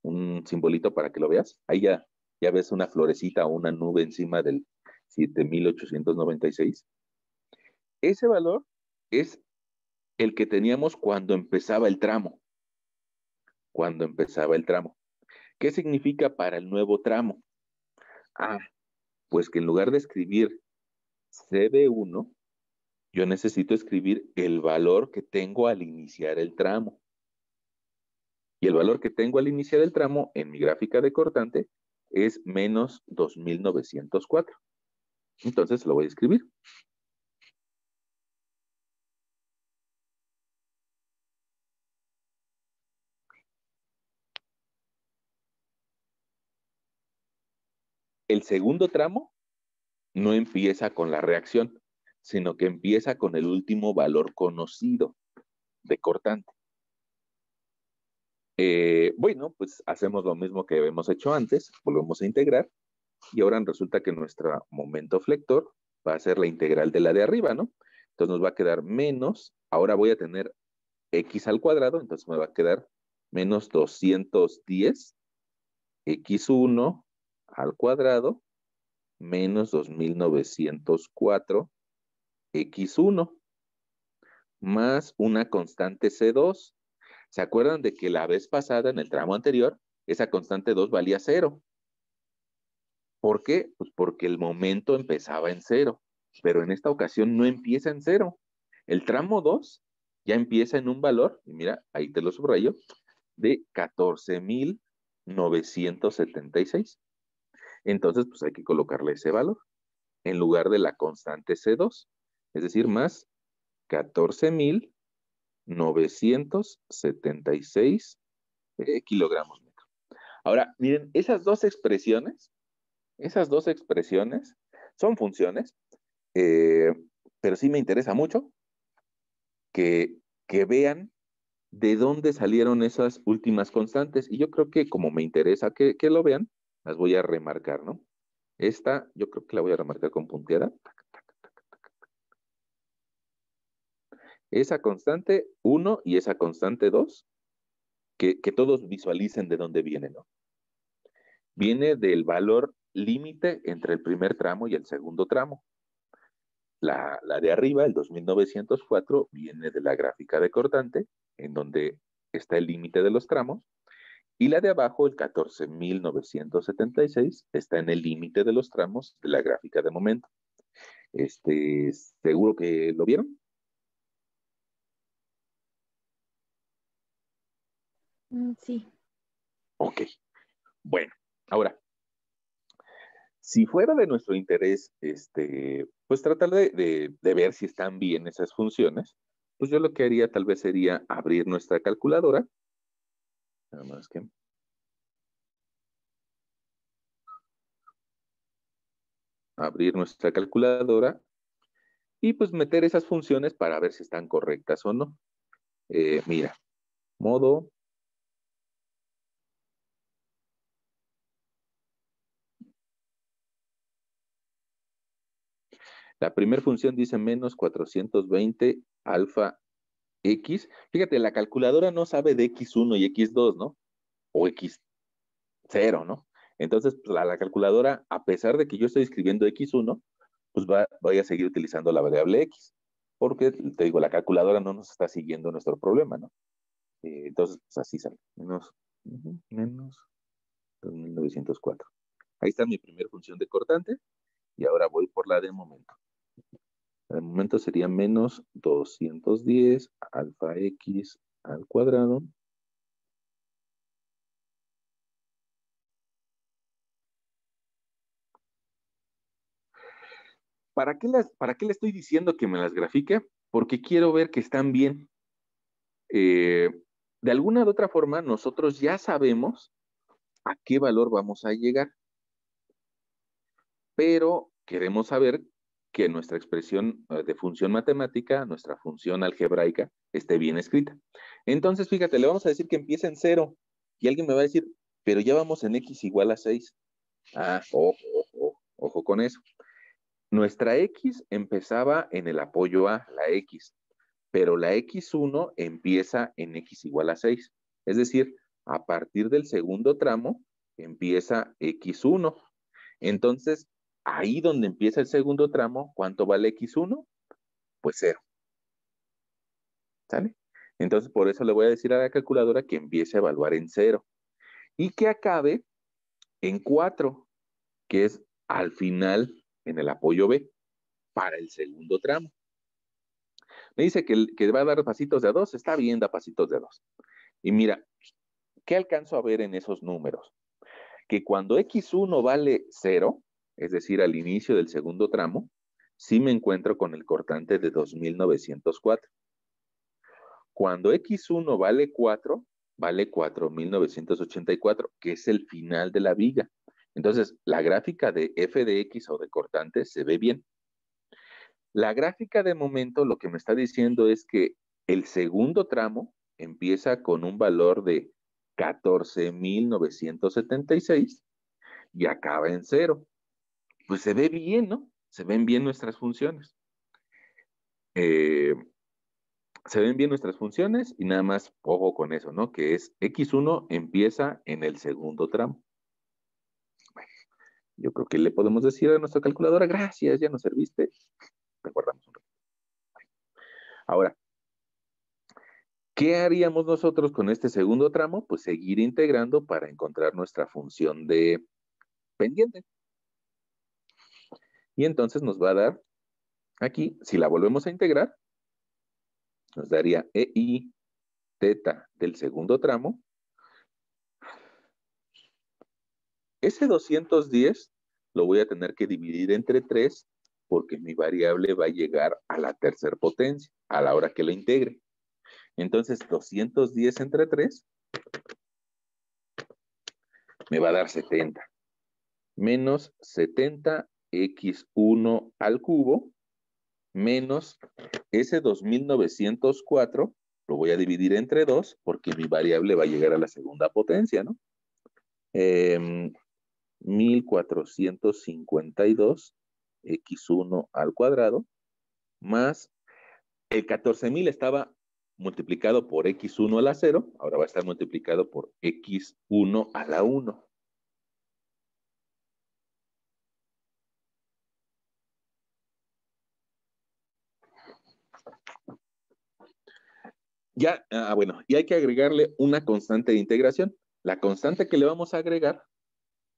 Speaker 1: un, simbolito para que lo veas. Ahí ya, ya ves una florecita o una nube encima del 7896. Ese valor es el que teníamos cuando empezaba el tramo. Cuando empezaba el tramo. ¿Qué significa para el nuevo tramo? Ah, pues que en lugar de escribir CB1, yo necesito escribir el valor que tengo al iniciar el tramo. Y el valor que tengo al iniciar el tramo en mi gráfica de cortante es menos 2904. Entonces lo voy a escribir. El segundo tramo no empieza con la reacción, sino que empieza con el último valor conocido de cortante. Eh, bueno, pues hacemos lo mismo que hemos hecho antes, volvemos a integrar, y ahora resulta que nuestro momento flector va a ser la integral de la de arriba, ¿no? Entonces nos va a quedar menos, ahora voy a tener x al cuadrado, entonces me va a quedar menos 210 x1 al cuadrado menos 2904 x1 más una constante C2. ¿Se acuerdan de que la vez pasada en el tramo anterior esa constante 2 valía 0? ¿Por qué? Pues porque el momento empezaba en 0, pero en esta ocasión no empieza en 0. El tramo 2 ya empieza en un valor, y mira, ahí te lo subrayo, de 14,976. Entonces, pues hay que colocarle ese valor en lugar de la constante C2, es decir, más 14,976 eh, kilogramos metro. Ahora, miren, esas dos expresiones, esas dos expresiones son funciones, eh, pero sí me interesa mucho que, que vean de dónde salieron esas últimas constantes. Y yo creo que como me interesa que lo vean, las voy a remarcar, ¿no? Esta yo creo que la voy a remarcar con punteada. Esa constante 1 y esa constante 2, que, todos visualicen de dónde viene, ¿no? Viene del valor límite entre el primer tramo y el segundo tramo. La, la, de arriba, el 2904, viene de la gráfica de cortante, en donde está el límite de los tramos, y la de abajo, el 14.976, está en el límite de los tramos de la gráfica de momento. Este, ¿Seguro que lo vieron? Mm, sí. Ok. Bueno, ahora, si fuera de nuestro interés, este, pues tratar de ver si están bien esas funciones, pues yo lo que haría tal vez sería abrir nuestra calculadora Abrir nuestra calculadora y pues meter esas funciones para ver si están correctas o no. Eh, mira, modo La primera función dice menos 420 alfa X, fíjate, la calculadora no sabe de X1 y X2, ¿no? O X0, ¿no? Entonces, pues, la, calculadora, a pesar de que yo estoy escribiendo X1, pues voy a seguir utilizando la variable X, porque, te digo, la calculadora no nos está siguiendo nuestro problema, ¿no? Eh, entonces, pues, así sale, menos, menos 2904. Ahí está mi primera función de cortante, y ahora voy por la de momento. De momento sería menos 210 alfa x al cuadrado ¿para qué, las, ¿para le estoy diciendo que me las grafique? Porque quiero ver que están bien. Eh, de alguna u otra forma, nosotros ya sabemos a qué valor vamos a llegar. Pero queremos saber que nuestra expresión eh, de función matemática, nuestra función algebraica, esté bien escrita. Entonces, fíjate, le vamos a decir que empieza en cero. Y alguien me va a decir, pero ya vamos en x igual a 6. Ah, ojo, ojo, ojo con eso. Nuestra x empezaba en el apoyo a la x, pero la x1 empieza en x igual a 6. Es decir, a partir del segundo tramo empieza x1. Entonces, Ahí donde empieza el segundo tramo, ¿cuánto vale X1? Pues cero. ¿Sale? Entonces, por eso le voy a decir a la calculadora que empiece a evaluar en cero y que acabe en 4, que es al final en el apoyo B para el segundo tramo. Me dice que, que va a dar pasitos de a 2, está bien, da pasitos de a 2. Y mira, ¿qué alcanzo a ver en esos números? Que cuando X1 vale 0, es decir, al inicio del segundo tramo, sí me encuentro con el cortante de 2904. Cuando X1 vale 4, vale 4984, que es el final de la viga. Entonces, la gráfica de f de x o de cortante se ve bien. La gráfica de momento lo que me está diciendo es que el segundo tramo empieza con un valor de 14.976 y acaba en cero pues se ve bien, ¿no? Se ven bien nuestras funciones. Eh, se ven bien nuestras funciones y nada más ojo con eso, ¿no? Que es X1 empieza en el segundo tramo. Yo creo que le podemos decir a nuestra calculadora, gracias, ya nos serviste. guardamos un rato. Ahora, ¿qué haríamos nosotros con este segundo tramo? Pues seguir integrando para encontrar nuestra función de pendiente. Y entonces nos va a dar aquí, si la volvemos a integrar, nos daría EI teta del segundo tramo. Ese 210 lo voy a tener que dividir entre 3 porque mi variable va a llegar a la tercera potencia a la hora que la integre. Entonces, 210 entre 3 me va a dar 70. Menos 70 x1 al cubo menos ese 2904, lo voy a dividir entre 2 porque mi variable va a llegar a la segunda potencia, ¿no? 1452 em, x1 al cuadrado más el 14000 estaba multiplicado por x1 a la 0, ahora va a estar multiplicado por x1 a la 1. Ya, ah, bueno, y hay que agregarle una constante de integración. La constante que le vamos a agregar,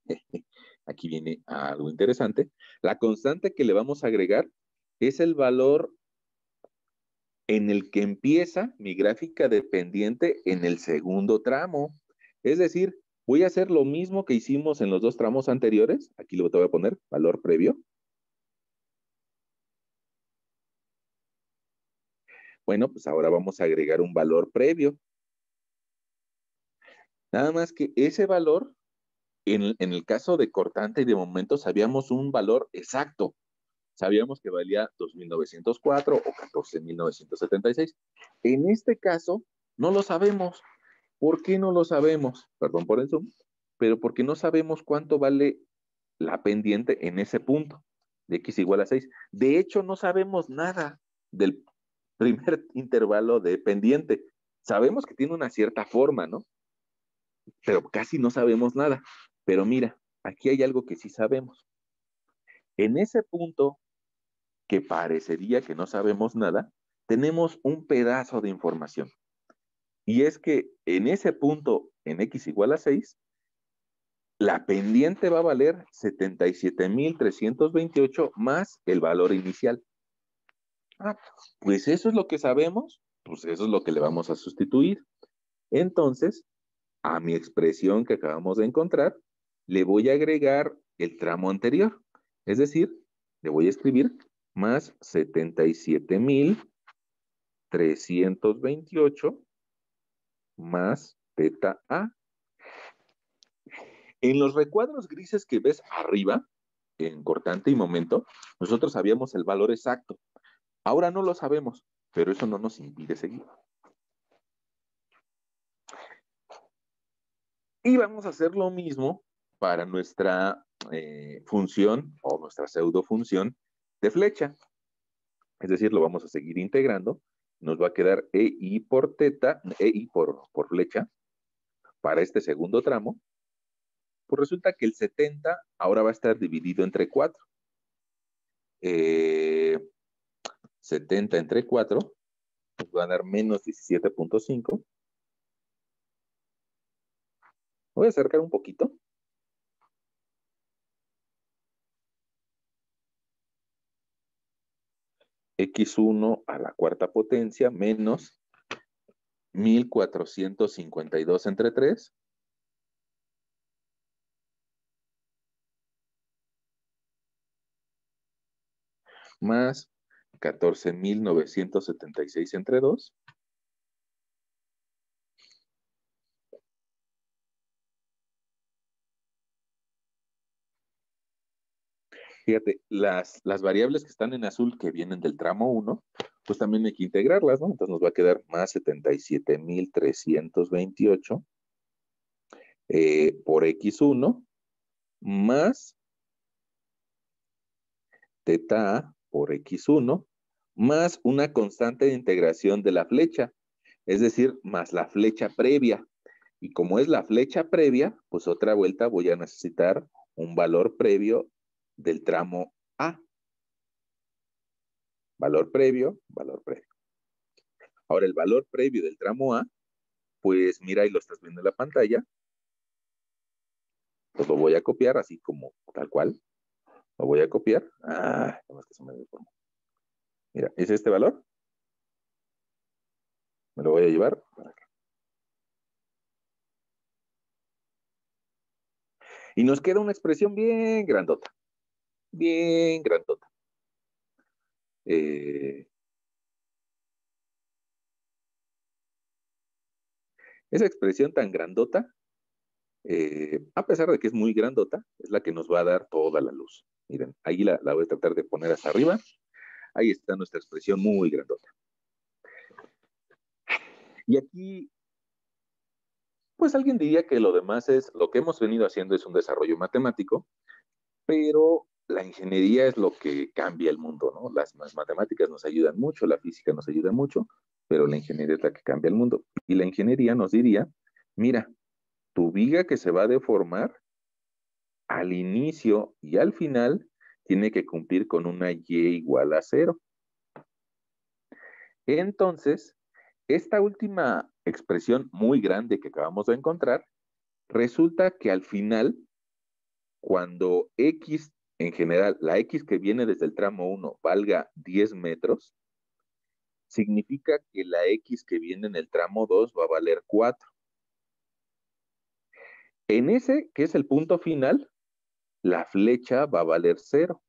Speaker 1: aquí viene algo interesante, la constante que le vamos a agregar es el valor en el que empieza mi gráfica dependiente en el segundo tramo. Es decir, voy a hacer lo mismo que hicimos en los dos tramos anteriores. Aquí lo voy a poner, valor previo. Bueno, pues ahora vamos a agregar un valor previo. Nada más que ese valor, en, el caso de cortante y de momento, sabíamos un valor exacto. Sabíamos que valía 2.904 o 14.976. En este caso, no lo sabemos. ¿Por qué no lo sabemos? Perdón por el zoom, pero porque no sabemos cuánto vale la pendiente en ese punto de x igual a 6. De hecho, no sabemos nada del, primer intervalo de pendiente. Sabemos que tiene una cierta forma, ¿no? Pero casi no sabemos nada. Pero mira, aquí hay algo que sí sabemos. En ese punto que parecería que no sabemos nada, tenemos un pedazo de información. Y es que en ese punto, en x igual a 6, la pendiente va a valer 77.328 más el valor inicial pues eso es lo que sabemos, pues eso es lo que le vamos a sustituir. Entonces, a mi expresión que acabamos de encontrar, le voy a agregar el tramo anterior. Es decir, le voy a escribir más 77,328 más teta A. En los recuadros grises que ves arriba, en cortante y momento, nosotros sabíamos el valor exacto. Ahora no lo sabemos, pero eso no nos impide seguir. Y vamos a hacer lo mismo para nuestra eh, función o nuestra pseudo función de flecha. Es decir, lo vamos a seguir integrando. Nos va a quedar EI por teta, EI por, por flecha, para este segundo tramo. Pues resulta que el 70 ahora va a estar dividido entre 4. Eh, 70 entre 4, nos pues va a dar menos 17.5. Voy a acercar un poquito. x1 a la cuarta potencia menos 1452 entre 3. Más 14.976 entre 2. Fíjate, las, variables que están en azul que vienen del tramo 1, pues también hay que integrarlas, ¿no? Entonces nos va a quedar más 77.328 eh, por X1 más teta por X1 más una constante de integración de la flecha, es decir, más la flecha previa. Y como es la flecha previa, pues otra vuelta voy a necesitar un valor previo del tramo A. Valor previo, valor previo. Ahora, el valor previo del tramo A, pues mira, ahí lo estás viendo en la pantalla. Pues lo voy a copiar así como tal cual. Lo voy a copiar. Ah, que se me deformó. Mira, es este valor. Me lo voy a llevar para acá. Y nos queda una expresión bien grandota. Bien grandota. Eh, esa expresión tan grandota, eh, a pesar de que es muy grandota, es la que nos va a dar toda la luz. Miren, ahí la, voy a tratar de poner hasta arriba. Ahí está nuestra expresión muy grandota. Y aquí, pues alguien diría que lo demás es, lo que hemos venido haciendo es un desarrollo matemático, pero la ingeniería es lo que cambia el mundo, ¿no? Las, las, matemáticas nos ayudan mucho, la física nos ayuda mucho, pero la ingeniería es la que cambia el mundo. Y la ingeniería nos diría, mira, tu viga que se va a deformar al inicio y al final tiene que cumplir con una y igual a cero. Entonces, esta última expresión muy grande que acabamos de encontrar, resulta que al final, cuando x en general, la x que viene desde el tramo 1 valga 10 metros, significa que la x que viene en el tramo 2 va a valer 4. En ese, que es el punto final, la flecha va a valer cero.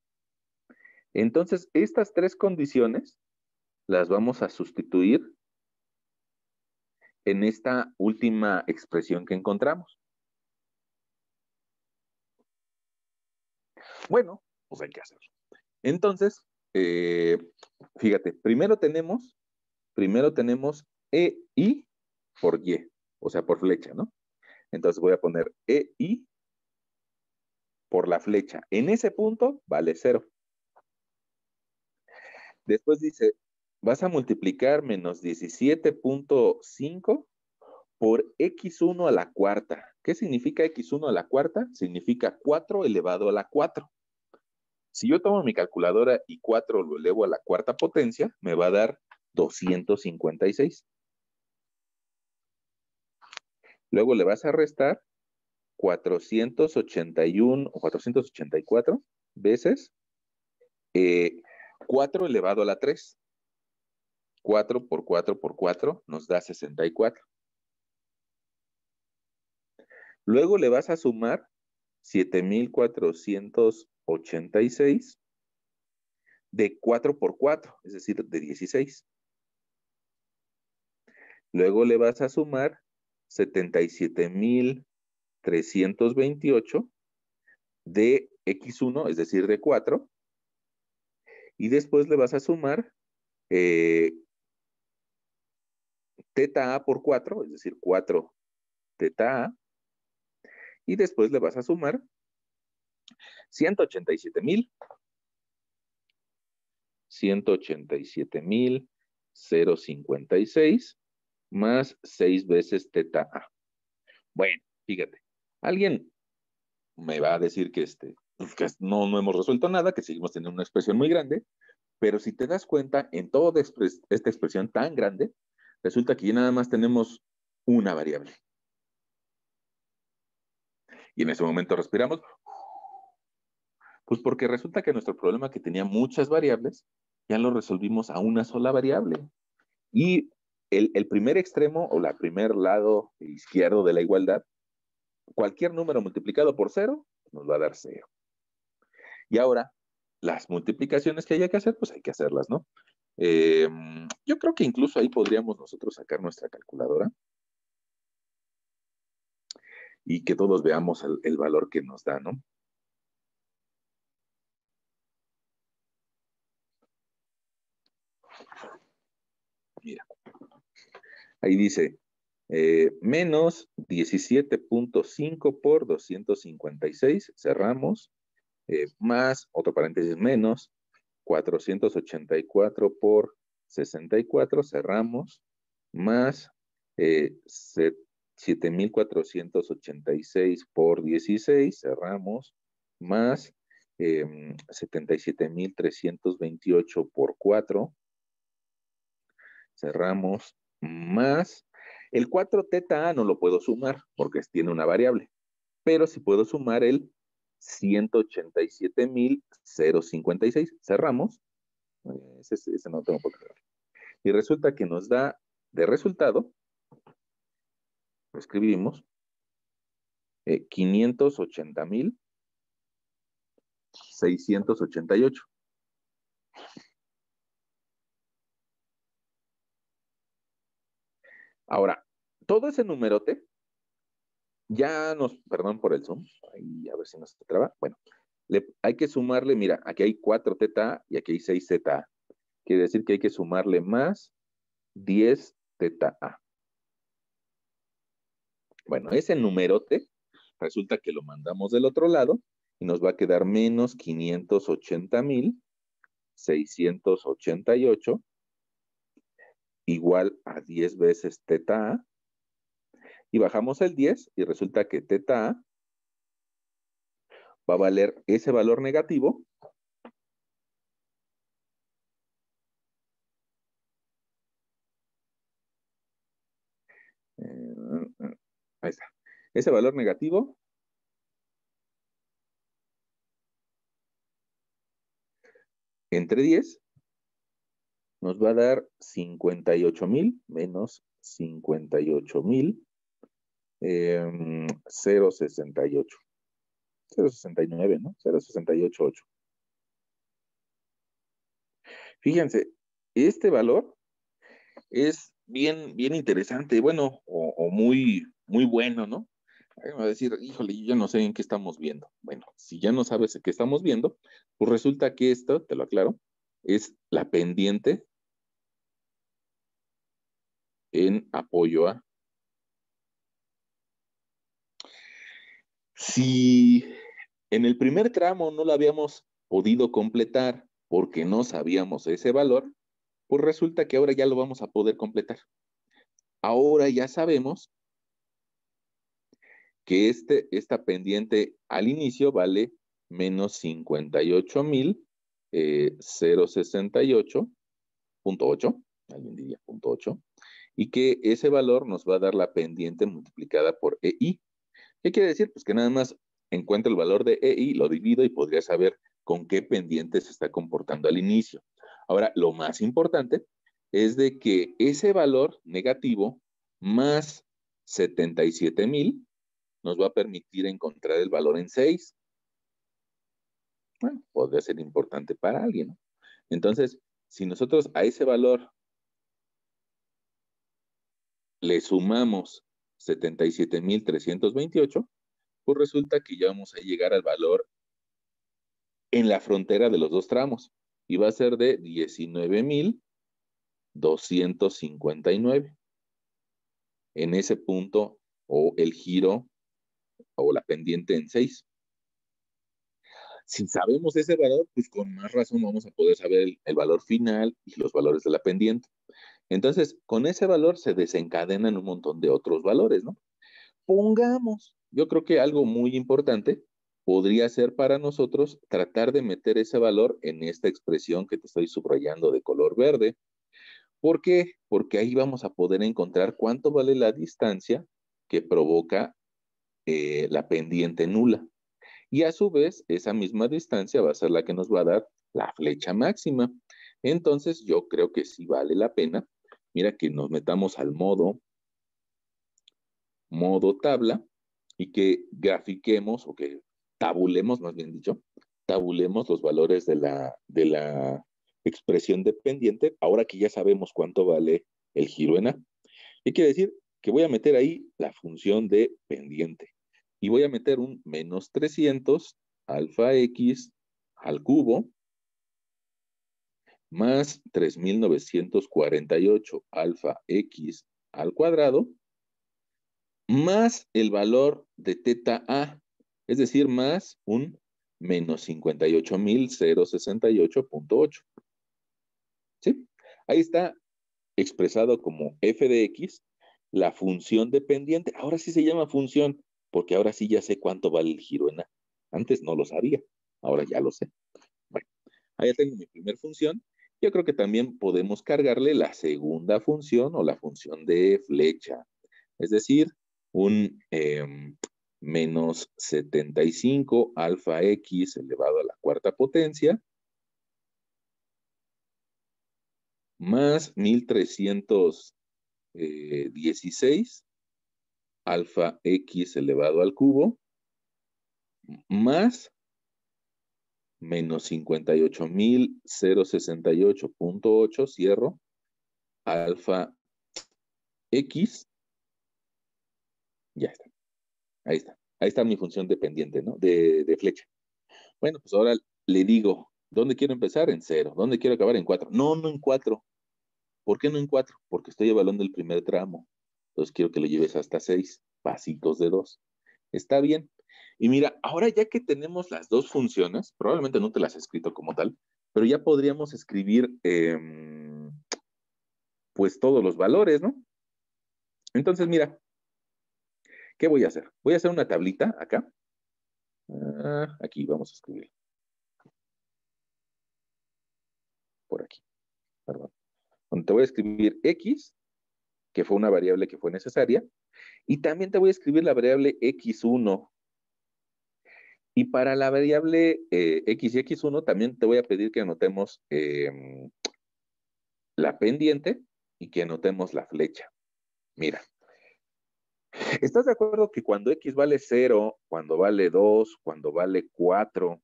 Speaker 1: Entonces, estas tres condiciones las vamos a sustituir en esta última expresión que encontramos. Bueno, pues hay que hacerlo. Entonces, eh, fíjate, primero tenemos, primero tenemos e, I, por Y, o sea, por flecha, ¿no? Entonces voy a poner e, I, por la flecha. En ese punto vale 0. Después dice, vas a multiplicar menos 17.5 por x1 a la cuarta. ¿Qué significa x1 a la cuarta? Significa 4 elevado a la 4. Si yo tomo mi calculadora y 4 lo elevo a la cuarta potencia, me va a dar 256. Luego le vas a restar 481 o 484 veces 4 eh, elevado a la 3. 4 por 4 por 4 nos da 64. Luego le vas a sumar 7486 de 4 por 4, es decir, de 16. Luego le vas a sumar 77,000 328 de x1, es decir, de 4, y después le vas a sumar eh, teta A por 4, es decir, 4 teta A, y después le vas a sumar 187,000, mil, 187 mil 056 más 6 veces teta A. Bueno, fíjate, Alguien me va a decir que, este, pues, no, no hemos resuelto nada, que seguimos teniendo una expresión muy grande, pero si te das cuenta, en toda esta expresión tan grande, resulta que ya nada más tenemos una variable. Y en ese momento respiramos. Pues porque resulta que nuestro problema que tenía muchas variables, ya lo resolvimos a una sola variable. Y el, primer extremo o el la primer lado izquierdo de la igualdad cualquier número multiplicado por cero nos va a dar cero. Y ahora, las multiplicaciones que haya que hacer, pues hay que hacerlas, ¿no? Em, yo creo que incluso ahí podríamos nosotros sacar nuestra calculadora y que todos veamos el valor que nos da, ¿no? Mira, ahí dice eh, menos 17.5 por 256, cerramos, eh, más, otro paréntesis, menos 484 por 64, cerramos, más eh, 7.486 por 16, cerramos, más 77.328 em, por 4, cerramos, más el 4 teta no lo puedo sumar porque tiene una variable, pero sí puedo sumar el 187,056. Cerramos. Eh, ese, no no tengo por qué Y resulta que nos da de resultado, lo escribimos, eh, 580,688. Ahora, todo ese numerote ya nos, perdón por el zoom, a ver si nos traba. Bueno, hay que sumarle, mira, aquí hay 4 teta y aquí hay 6 zeta. Quiere decir que hay que sumarle más 10 teta Bueno, ese numerote resulta que lo mandamos del otro lado y nos va a quedar menos 580,688, igual a 10 veces teta Y bajamos el 10 y resulta que teta va a valer ese valor negativo eh, Ese valor negativo entre 10 nos va a dar mil menos 58,000, eh, 0,68. 0,69, ¿no? 0,688. Fíjense, este valor es bien, bien interesante, bueno, o, muy, muy bueno, ¿no? Me va a decir, híjole, yo no sé en qué estamos viendo. Bueno, si ya no sabes en qué estamos viendo, pues resulta que esto, te lo aclaro, es la pendiente en apoyo a. Si en el primer tramo no lo habíamos podido completar porque no sabíamos ese valor, pues resulta que ahora ya lo vamos a poder completar. Ahora ya sabemos que este, esta pendiente al inicio vale menos 58.068.8, eh, ocho, alguien diría punto 8, y que ese valor nos va a dar la pendiente multiplicada por EI. ¿Qué quiere decir? Pues que nada más encuentro el valor de EI, lo divido y podría saber con qué pendiente se está comportando al inicio. Ahora, lo más importante es de que ese valor negativo más 77,000, mil nos va a permitir encontrar el valor en 6. Bueno, podría ser importante para alguien. ¿no? Entonces, si nosotros a ese valor le sumamos 77.328, pues resulta que ya vamos a llegar al valor en la frontera de los dos tramos y va a ser de 19.259. En ese punto o el giro o la pendiente en 6. Si sabemos ese valor, pues con más razón vamos a poder saber el, el valor final y los valores de la pendiente. Entonces, con ese valor se desencadenan un montón de otros valores, ¿no? Pongamos, yo creo que algo muy importante podría ser para nosotros tratar de meter ese valor en esta expresión que te estoy subrayando de color verde. ¿Por qué? Porque ahí vamos a poder encontrar cuánto vale la distancia que provoca eh, la pendiente nula. Y a su vez, esa misma distancia va a ser la que nos va a dar la flecha máxima. Entonces, yo creo que sí vale la pena. Mira que nos metamos al modo, modo tabla y que grafiquemos o que tabulemos, más bien dicho, tabulemos los valores de la, de la expresión dependiente, ahora que ya sabemos cuánto vale el giro en A. y quiere decir? Que voy a meter ahí la función de pendiente y voy a meter un menos 300 alfa x al cubo más 3.948 alfa x al cuadrado, más el valor de teta A, es decir, más un menos 58.068.8. ¿Sí? Ahí está expresado como f de x, la función dependiente. Ahora sí se llama función, porque ahora sí ya sé cuánto vale el giro en A. Antes no lo sabía, ahora ya lo sé. Bueno, ahí tengo mi primer función yo creo que también podemos cargarle la segunda función o la función de flecha, es decir, un em, menos 75 alfa x elevado a la cuarta potencia, más 1316 alfa x elevado al cubo, más menos 58.068.8, cierro, alfa x, ya está. Ahí está. Ahí está mi función dependiente, ¿no? De, de flecha. Bueno, pues ahora le digo, ¿dónde quiero empezar? En cero. ¿Dónde quiero acabar? En cuatro. No, no en cuatro. ¿Por qué no en cuatro? Porque estoy evaluando el primer tramo. Entonces quiero que lo lleves hasta seis, pasitos de dos. Está bien, y mira, ahora ya que tenemos las dos funciones, probablemente no te las he escrito como tal, pero ya podríamos escribir em, pues todos los valores, ¿no? Entonces, mira, ¿qué voy a hacer? Voy a hacer una tablita acá. Ah, aquí vamos a escribir. Por aquí. Perdón. te voy a escribir X, que fue una variable que fue necesaria, y también te voy a escribir la variable X1, y para la variable eh, x y x1 también te voy a pedir que anotemos em, la pendiente y que anotemos la flecha. Mira, ¿estás de acuerdo que cuando x vale 0, cuando vale 2, cuando vale 4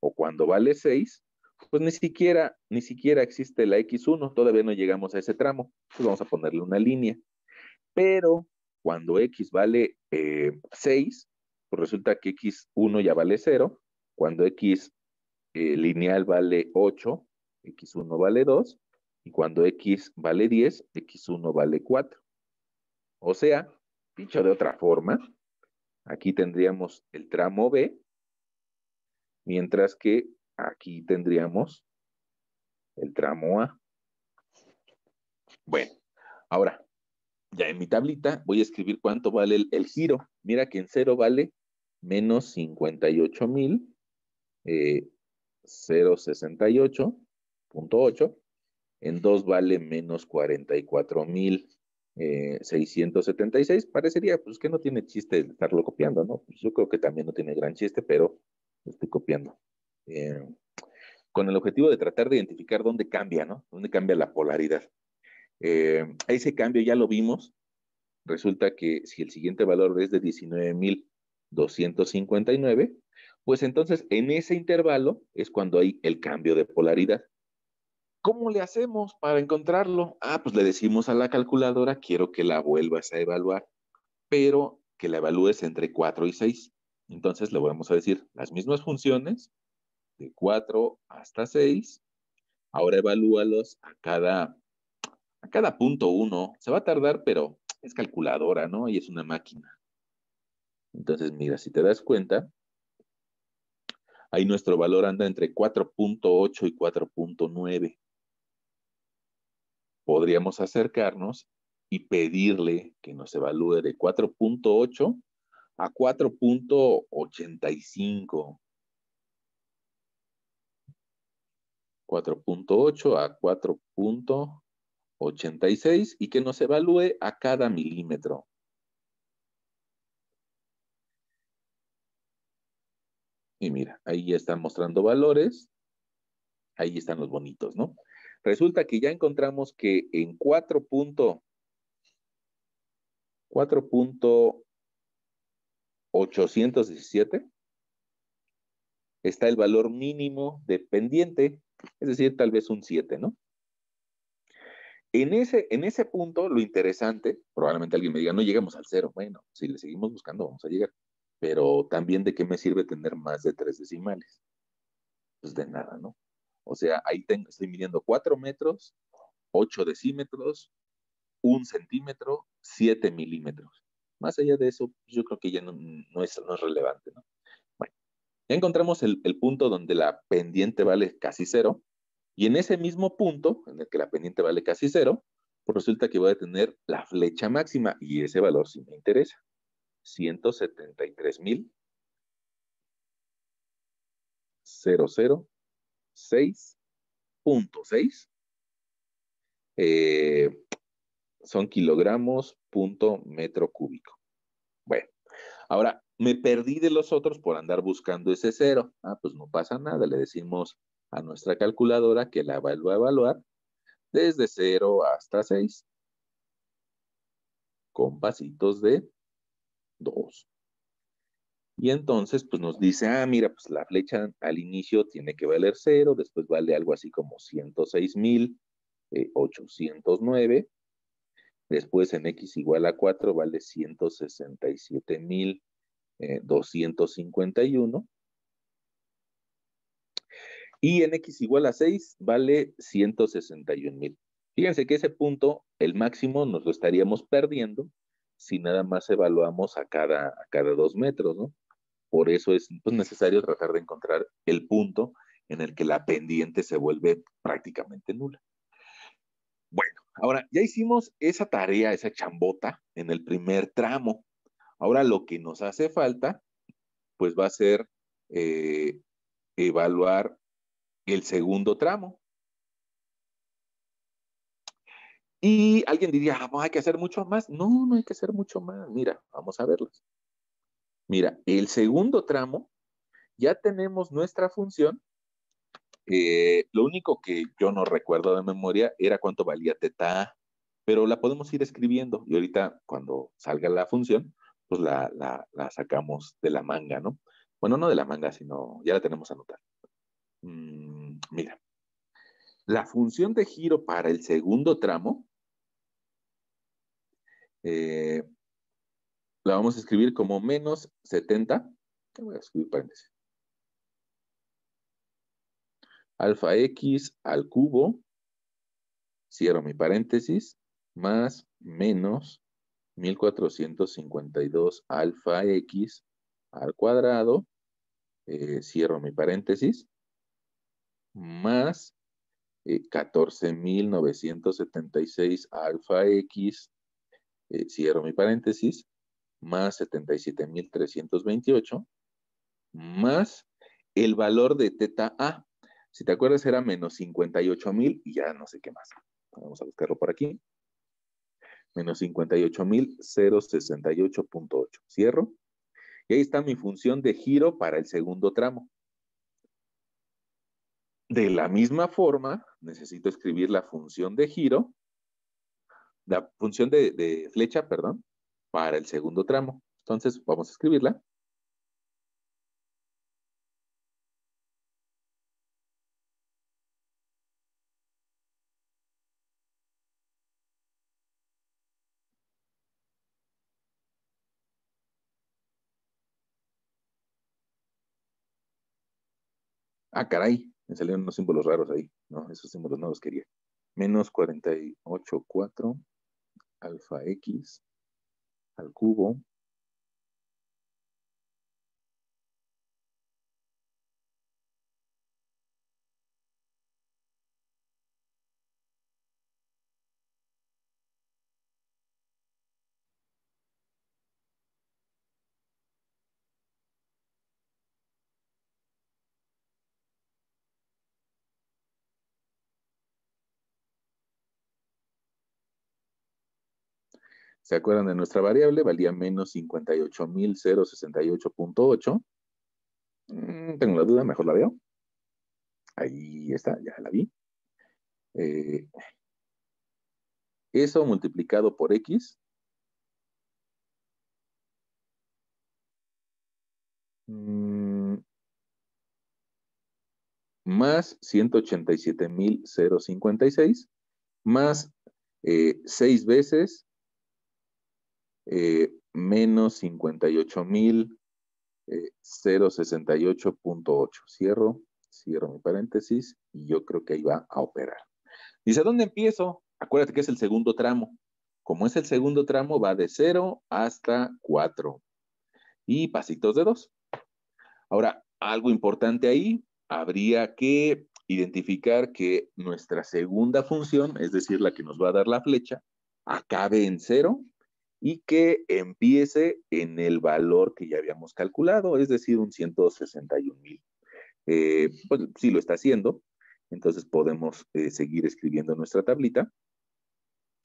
Speaker 1: o cuando vale 6, pues ni siquiera, ni siquiera existe la x1, todavía no llegamos a ese tramo, pues vamos a ponerle una línea. Pero cuando x vale 6, eh, pues resulta que x1 ya vale 0, cuando x eh, lineal vale 8, x1 vale 2, y cuando x vale 10, x1 vale 4. O sea, dicho de otra forma, aquí tendríamos el tramo B, mientras que aquí tendríamos el tramo A. Bueno, ahora, ya en mi tablita voy a escribir cuánto vale el, giro. Mira que en 0 vale menos 068.8. Eh, en 2 vale menos mil 676. Eh, Parecería pues, que no tiene chiste estarlo copiando, ¿no? Pues, yo creo que también no tiene gran chiste, pero lo estoy copiando. Eh, con el objetivo de tratar de identificar dónde cambia, ¿no? Dónde cambia la polaridad. ese cambio ya lo vimos. Resulta que si el siguiente valor es de 19.000, 259, pues entonces en ese intervalo es cuando hay el cambio de polaridad. ¿Cómo le hacemos para encontrarlo? Ah, pues le decimos a la calculadora, quiero que la vuelvas a evaluar, pero que la evalúes entre 4 y 6. Entonces le vamos a decir las mismas funciones, de 4 hasta 6. Ahora evalúalos a cada, a cada punto 1. Se va a tardar, pero es calculadora, ¿no? Y es una máquina. Entonces, mira, si te das cuenta, ahí nuestro valor anda entre 4.8 y 4.9. Podríamos acercarnos y pedirle que nos evalúe de 4.8 a 4.85. 4.8 a 4.86 y que nos evalúe a cada milímetro. Y mira, ahí ya están mostrando valores, ahí están los bonitos, ¿no? Resulta que ya encontramos que en 4.817 está el valor mínimo dependiente es decir, tal vez un 7, ¿no? En ese, en ese punto, lo interesante, probablemente alguien me diga, no llegamos al cero. Bueno, si le seguimos buscando, vamos a llegar. Pero también de qué me sirve tener más de tres decimales. Pues de nada, ¿no? O sea, ahí estoy midiendo cuatro metros, ocho decímetros, un centímetro, siete milímetros. Más allá de eso, yo creo que ya no, es, relevante, ¿no? Bueno, ya encontramos el, el punto donde la pendiente vale casi cero, y en ese mismo punto, en el que la pendiente vale casi cero, pues resulta que voy a tener la flecha máxima, y ese valor sí me interesa. 173 mil 006.6 eh, son kilogramos punto metro cúbico. Bueno, ahora me perdí de los otros por andar buscando ese cero. Ah, pues no pasa nada, le decimos a nuestra calculadora que la va a evaluar desde 0 hasta 6 con pasitos de 2. Y entonces, pues nos dice, ah, mira, pues la flecha al inicio tiene que valer 0, después vale algo así como 106,809. Eh, después en X igual a 4 vale 167,251. Eh, y en X igual a 6 vale 161,000. Fíjense que ese punto, el máximo, nos lo estaríamos perdiendo si nada más evaluamos a cada, a cada dos metros, ¿no? Por eso es pues, necesario tratar de encontrar el punto en el que la pendiente se vuelve prácticamente nula. Bueno, ahora ya hicimos esa tarea, esa chambota en el primer tramo. Ahora lo que nos hace falta, pues va a ser eh, evaluar el segundo tramo, Y alguien diría, ah, hay que hacer mucho más. No, no hay que hacer mucho más. Mira, vamos a verlos. Mira, el segundo tramo, ya tenemos nuestra función. Eh, lo único que yo no recuerdo de memoria era cuánto valía teta, pero la podemos ir escribiendo y ahorita cuando salga la función, pues la, sacamos de la manga, ¿no? Bueno, no de la manga, sino ya la tenemos anotada. Mm, mira, la función de giro para el segundo tramo eh, la vamos a escribir como menos 70. voy a escribir paréntesis? Alfa X al cubo, cierro mi paréntesis, más menos 1452 alfa X al cuadrado, eh, cierro mi paréntesis, más 14.976 eh, alfa X, eh, cierro mi paréntesis, más 77.328, más el valor de teta A. Si te acuerdas, era menos 58.000 y ya no sé qué más. Vamos a buscarlo por aquí. Menos 58.068.8. Cierro. Y ahí está mi función de giro para el segundo tramo. De la misma forma, necesito escribir la función de giro, la función de, flecha, perdón, para el segundo tramo. Entonces, vamos a escribirla. Ah, caray me salieron unos símbolos raros ahí, ¿no? Esos símbolos no los quería. Menos 48,4 alfa x al cubo ¿Se acuerdan de nuestra variable? Valía menos 58.068.8. Mm, tengo la duda, mejor la veo. Ahí está, ya la vi. Eh, eso multiplicado por X. Mm, más 187.056, más eh, seis veces eh, menos 58.068.8. Eh, cierro, cierro mi paréntesis y yo creo que ahí va a operar. Dice, ¿dónde empiezo? Acuérdate que es el segundo tramo. Como es el segundo tramo, va de 0 hasta 4. Y pasitos de 2. Ahora, algo importante ahí, habría que identificar que nuestra segunda función, es decir, la que nos va a dar la flecha, acabe en 0 y que empiece en el valor que ya habíamos calculado, es decir, un 161 mil. Eh, pues sí lo está haciendo, entonces podemos eh, seguir escribiendo nuestra tablita.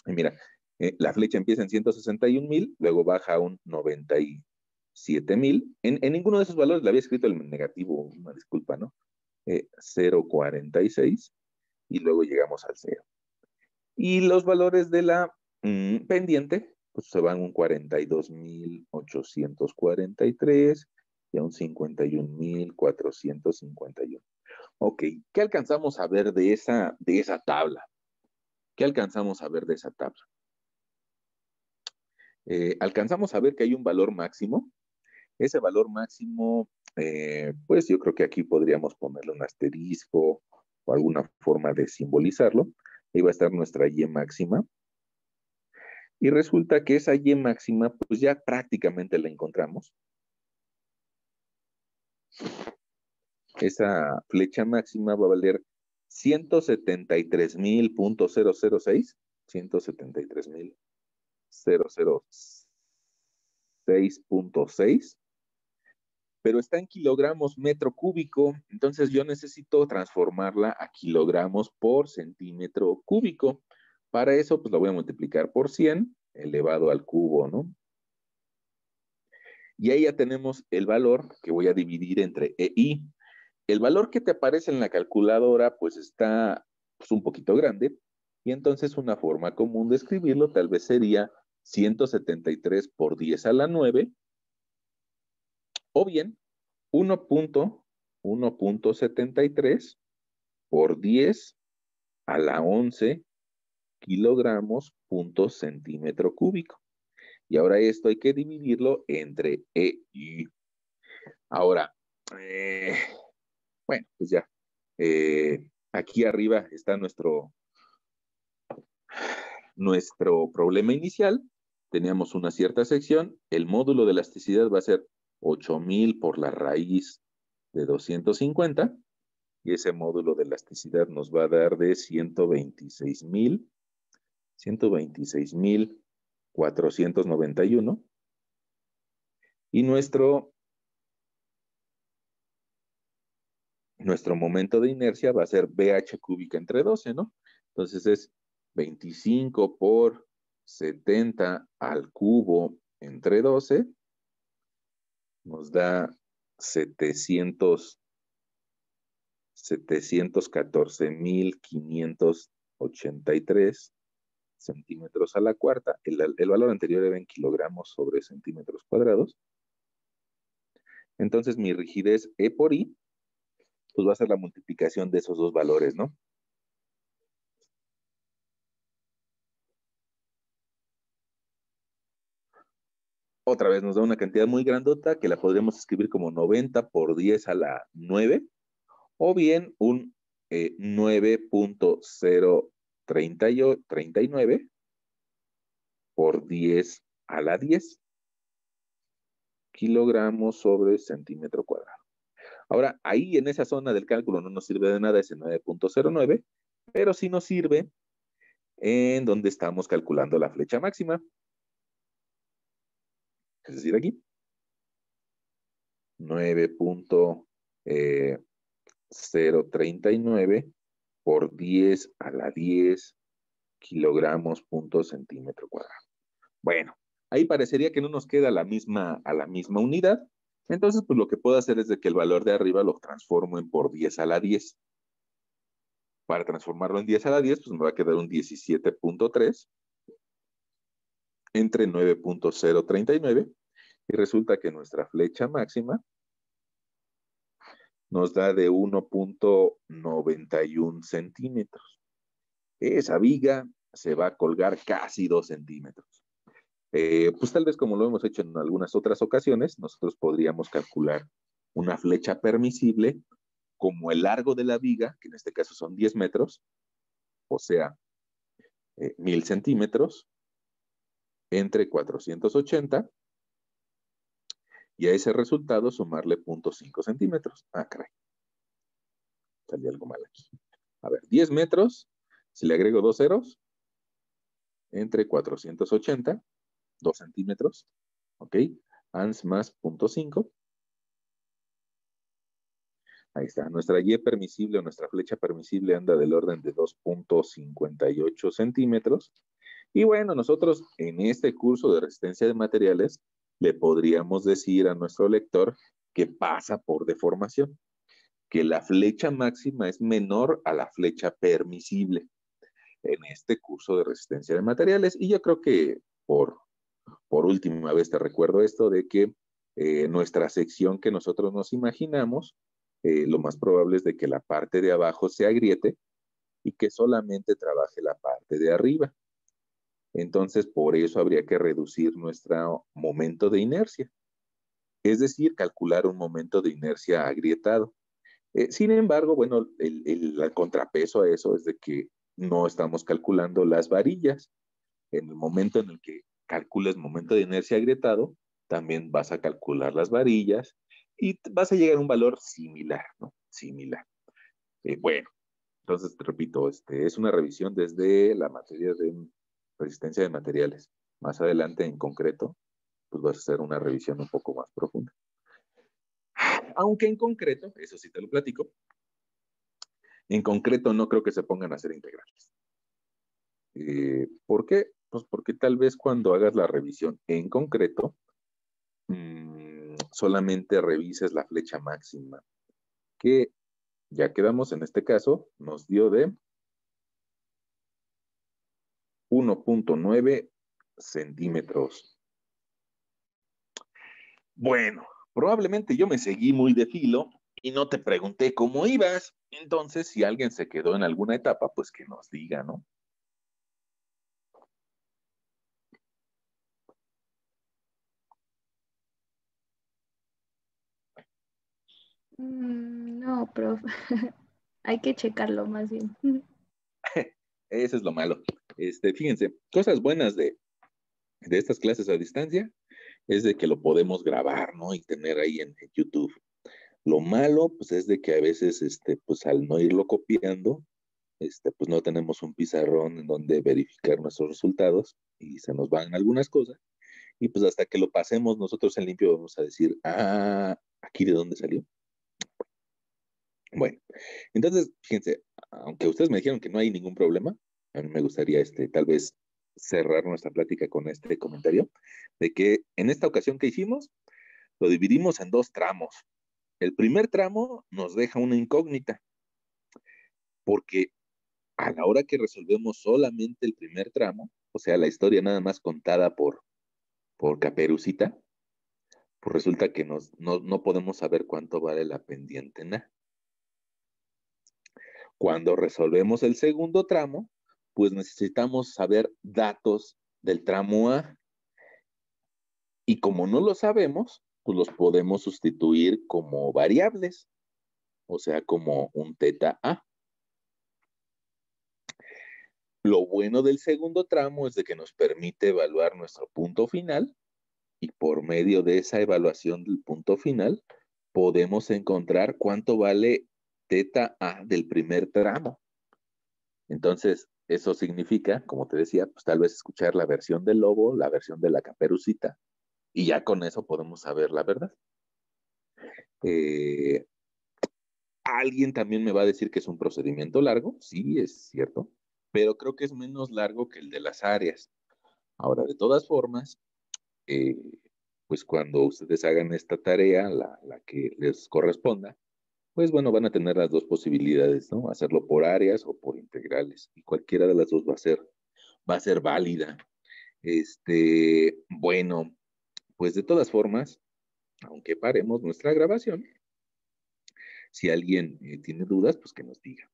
Speaker 1: Y mira, eh, la flecha empieza en 161 mil, luego baja a un 97 mil. En, ninguno de esos valores le había escrito el negativo, una disculpa, ¿no? 0.46 y luego llegamos al 0. Y los valores de la mm, pendiente, pues se van un 42.843 y a un 51.451. Ok, ¿qué alcanzamos a ver de esa, de esa tabla? ¿Qué alcanzamos a ver de esa tabla? Eh, alcanzamos a ver que hay un valor máximo. Ese valor máximo, eh, pues yo creo que aquí podríamos ponerle un asterisco o alguna forma de simbolizarlo. Ahí va a estar nuestra Y máxima, y resulta que esa Y máxima, pues ya prácticamente la encontramos. Esa flecha máxima va a valer 173.006, 173.006, pero está en kilogramos metro cúbico, entonces yo necesito transformarla a kilogramos por centímetro cúbico. Para eso, pues lo voy a multiplicar por 100 elevado al cubo, ¿no? Y ahí ya tenemos el valor que voy a dividir entre EI. El valor que te aparece en la calculadora, pues está pues, un poquito grande. Y entonces una forma común de escribirlo tal vez sería 173 por 10 a la 9. O bien 1.73, por 10 a la 11 kilogramos punto centímetro cúbico. Y ahora esto hay que dividirlo entre E y. Ahora, eh, bueno, pues ya. Eh, aquí arriba está nuestro, nuestro problema inicial. Teníamos una cierta sección. El módulo de elasticidad va a ser 8000 por la raíz de 250. Y ese módulo de elasticidad nos va a dar de 126,000 126.491. Y nuestro, nuestro momento de inercia va a ser BH cúbica entre 12, ¿no? Entonces es 25 por 70 al cubo entre 12. Nos da 700. 714.583 centímetros a la cuarta. El, valor anterior era en kilogramos sobre centímetros cuadrados. Entonces mi rigidez E por I, pues va a ser la multiplicación de esos dos valores, ¿no? Otra vez nos da una cantidad muy grandota que la podríamos escribir como 90 por 10 a la 9, o bien un 9.0 eh, 39 por 10 a la 10 kilogramos sobre centímetro cuadrado. Ahora, ahí en esa zona del cálculo no nos sirve de nada ese 9.09, pero sí nos sirve en donde estamos calculando la flecha máxima. Es decir, aquí. 9.039 por 10 a la 10 kilogramos punto centímetro cuadrado. Bueno, ahí parecería que no nos queda la misma, a la misma unidad. Entonces, pues lo que puedo hacer es de que el valor de arriba lo transformo en por 10 a la 10. Para transformarlo en 10 a la 10, pues me va a quedar un 17.3 entre 9.039 y resulta que nuestra flecha máxima nos da de 1.91 centímetros. Esa viga se va a colgar casi 2 centímetros. Eh, pues tal vez como lo hemos hecho en algunas otras ocasiones, nosotros podríamos calcular una flecha permisible como el largo de la viga, que en este caso son 10 metros, o sea, 1000 eh, centímetros, entre 480 y a ese resultado sumarle 0.5 centímetros. Ah, caray. Salió algo mal aquí. A ver, 10 metros, si le agrego dos ceros, entre 480, 2 centímetros, ¿ok? Ans más 0.5. Ahí está. Nuestra Y permisible o nuestra flecha permisible anda del orden de 2.58 centímetros. Y bueno, nosotros en este curso de resistencia de materiales le podríamos decir a nuestro lector que pasa por deformación, que la flecha máxima es menor a la flecha permisible en este curso de resistencia de materiales. Y yo creo que por, por última vez te recuerdo esto de que eh, nuestra sección que nosotros nos imaginamos, eh, lo más probable es de que la parte de abajo se agriete y que solamente trabaje la parte de arriba. Entonces, por eso habría que reducir nuestro momento de inercia, es decir, calcular un momento de inercia agrietado. Eh, sin embargo, bueno, el, contrapeso a eso es de que no estamos calculando las varillas. En el momento en el que calculas momento de inercia agrietado, también vas a calcular las varillas y vas a llegar a un valor similar, ¿no? Similar. Eh, bueno, entonces, repito, este, es una revisión desde la materia de resistencia de materiales. Más adelante, en concreto, pues vas a hacer una revisión un poco más profunda. Aunque en concreto, eso sí te lo platico, en concreto no creo que se pongan a hacer integrales. Eh, ¿Por qué? Pues porque tal vez cuando hagas la revisión en concreto, mm, solamente revises la flecha máxima, que ya quedamos en este caso, nos dio de 1.9 centímetros. Bueno, probablemente yo me seguí muy de filo y no te pregunté cómo ibas. Entonces, si alguien se quedó en alguna etapa, pues que nos diga, ¿no? Mm, no, profe. Hay que checarlo más bien. Eso es lo malo. Este, fíjense, cosas buenas de, estas clases a distancia es de que lo podemos grabar, ¿no? Y tener ahí en, YouTube. Lo malo, pues, es de que a veces, este, pues, al no irlo copiando, este, pues, no tenemos un pizarrón en donde verificar nuestros resultados y se nos van algunas cosas. Y, pues, hasta que lo pasemos nosotros en limpio, vamos a decir, ah, ¿aquí de dónde salió? Bueno, entonces, fíjense, aunque ustedes me dijeron que no hay ningún problema, a mí me gustaría este, tal vez cerrar nuestra plática con este comentario, de que en esta ocasión que hicimos, lo dividimos en dos tramos. El primer tramo nos deja una incógnita, porque a la hora que resolvemos solamente el primer tramo, o sea, la historia nada más contada por, por Caperucita, pues resulta que no, podemos saber cuánto vale la pendiente. NA. Cuando resolvemos el segundo tramo, pues necesitamos saber datos del tramo A. Y como no lo sabemos, pues los podemos sustituir como variables, o sea, como un teta A. Lo bueno del segundo tramo es de que nos permite evaluar nuestro punto final y por medio de esa evaluación del punto final podemos encontrar cuánto vale teta A del primer tramo. Entonces, eso significa, como te decía, pues tal vez escuchar la versión del lobo, la versión de la caperucita, y ya con eso podemos saber la verdad. Eh, alguien también me va a decir que es un procedimiento largo, sí, es cierto, pero creo que es menos largo que el de las áreas. Ahora, de todas formas, eh, pues cuando ustedes hagan esta tarea, la que les corresponda, pues bueno, van a tener las dos posibilidades, ¿no? Hacerlo por áreas o por integrales. Y cualquiera de las dos va a ser, va a ser válida. Este, bueno, pues de todas formas, aunque paremos nuestra grabación, si alguien eh, tiene dudas, pues que nos diga.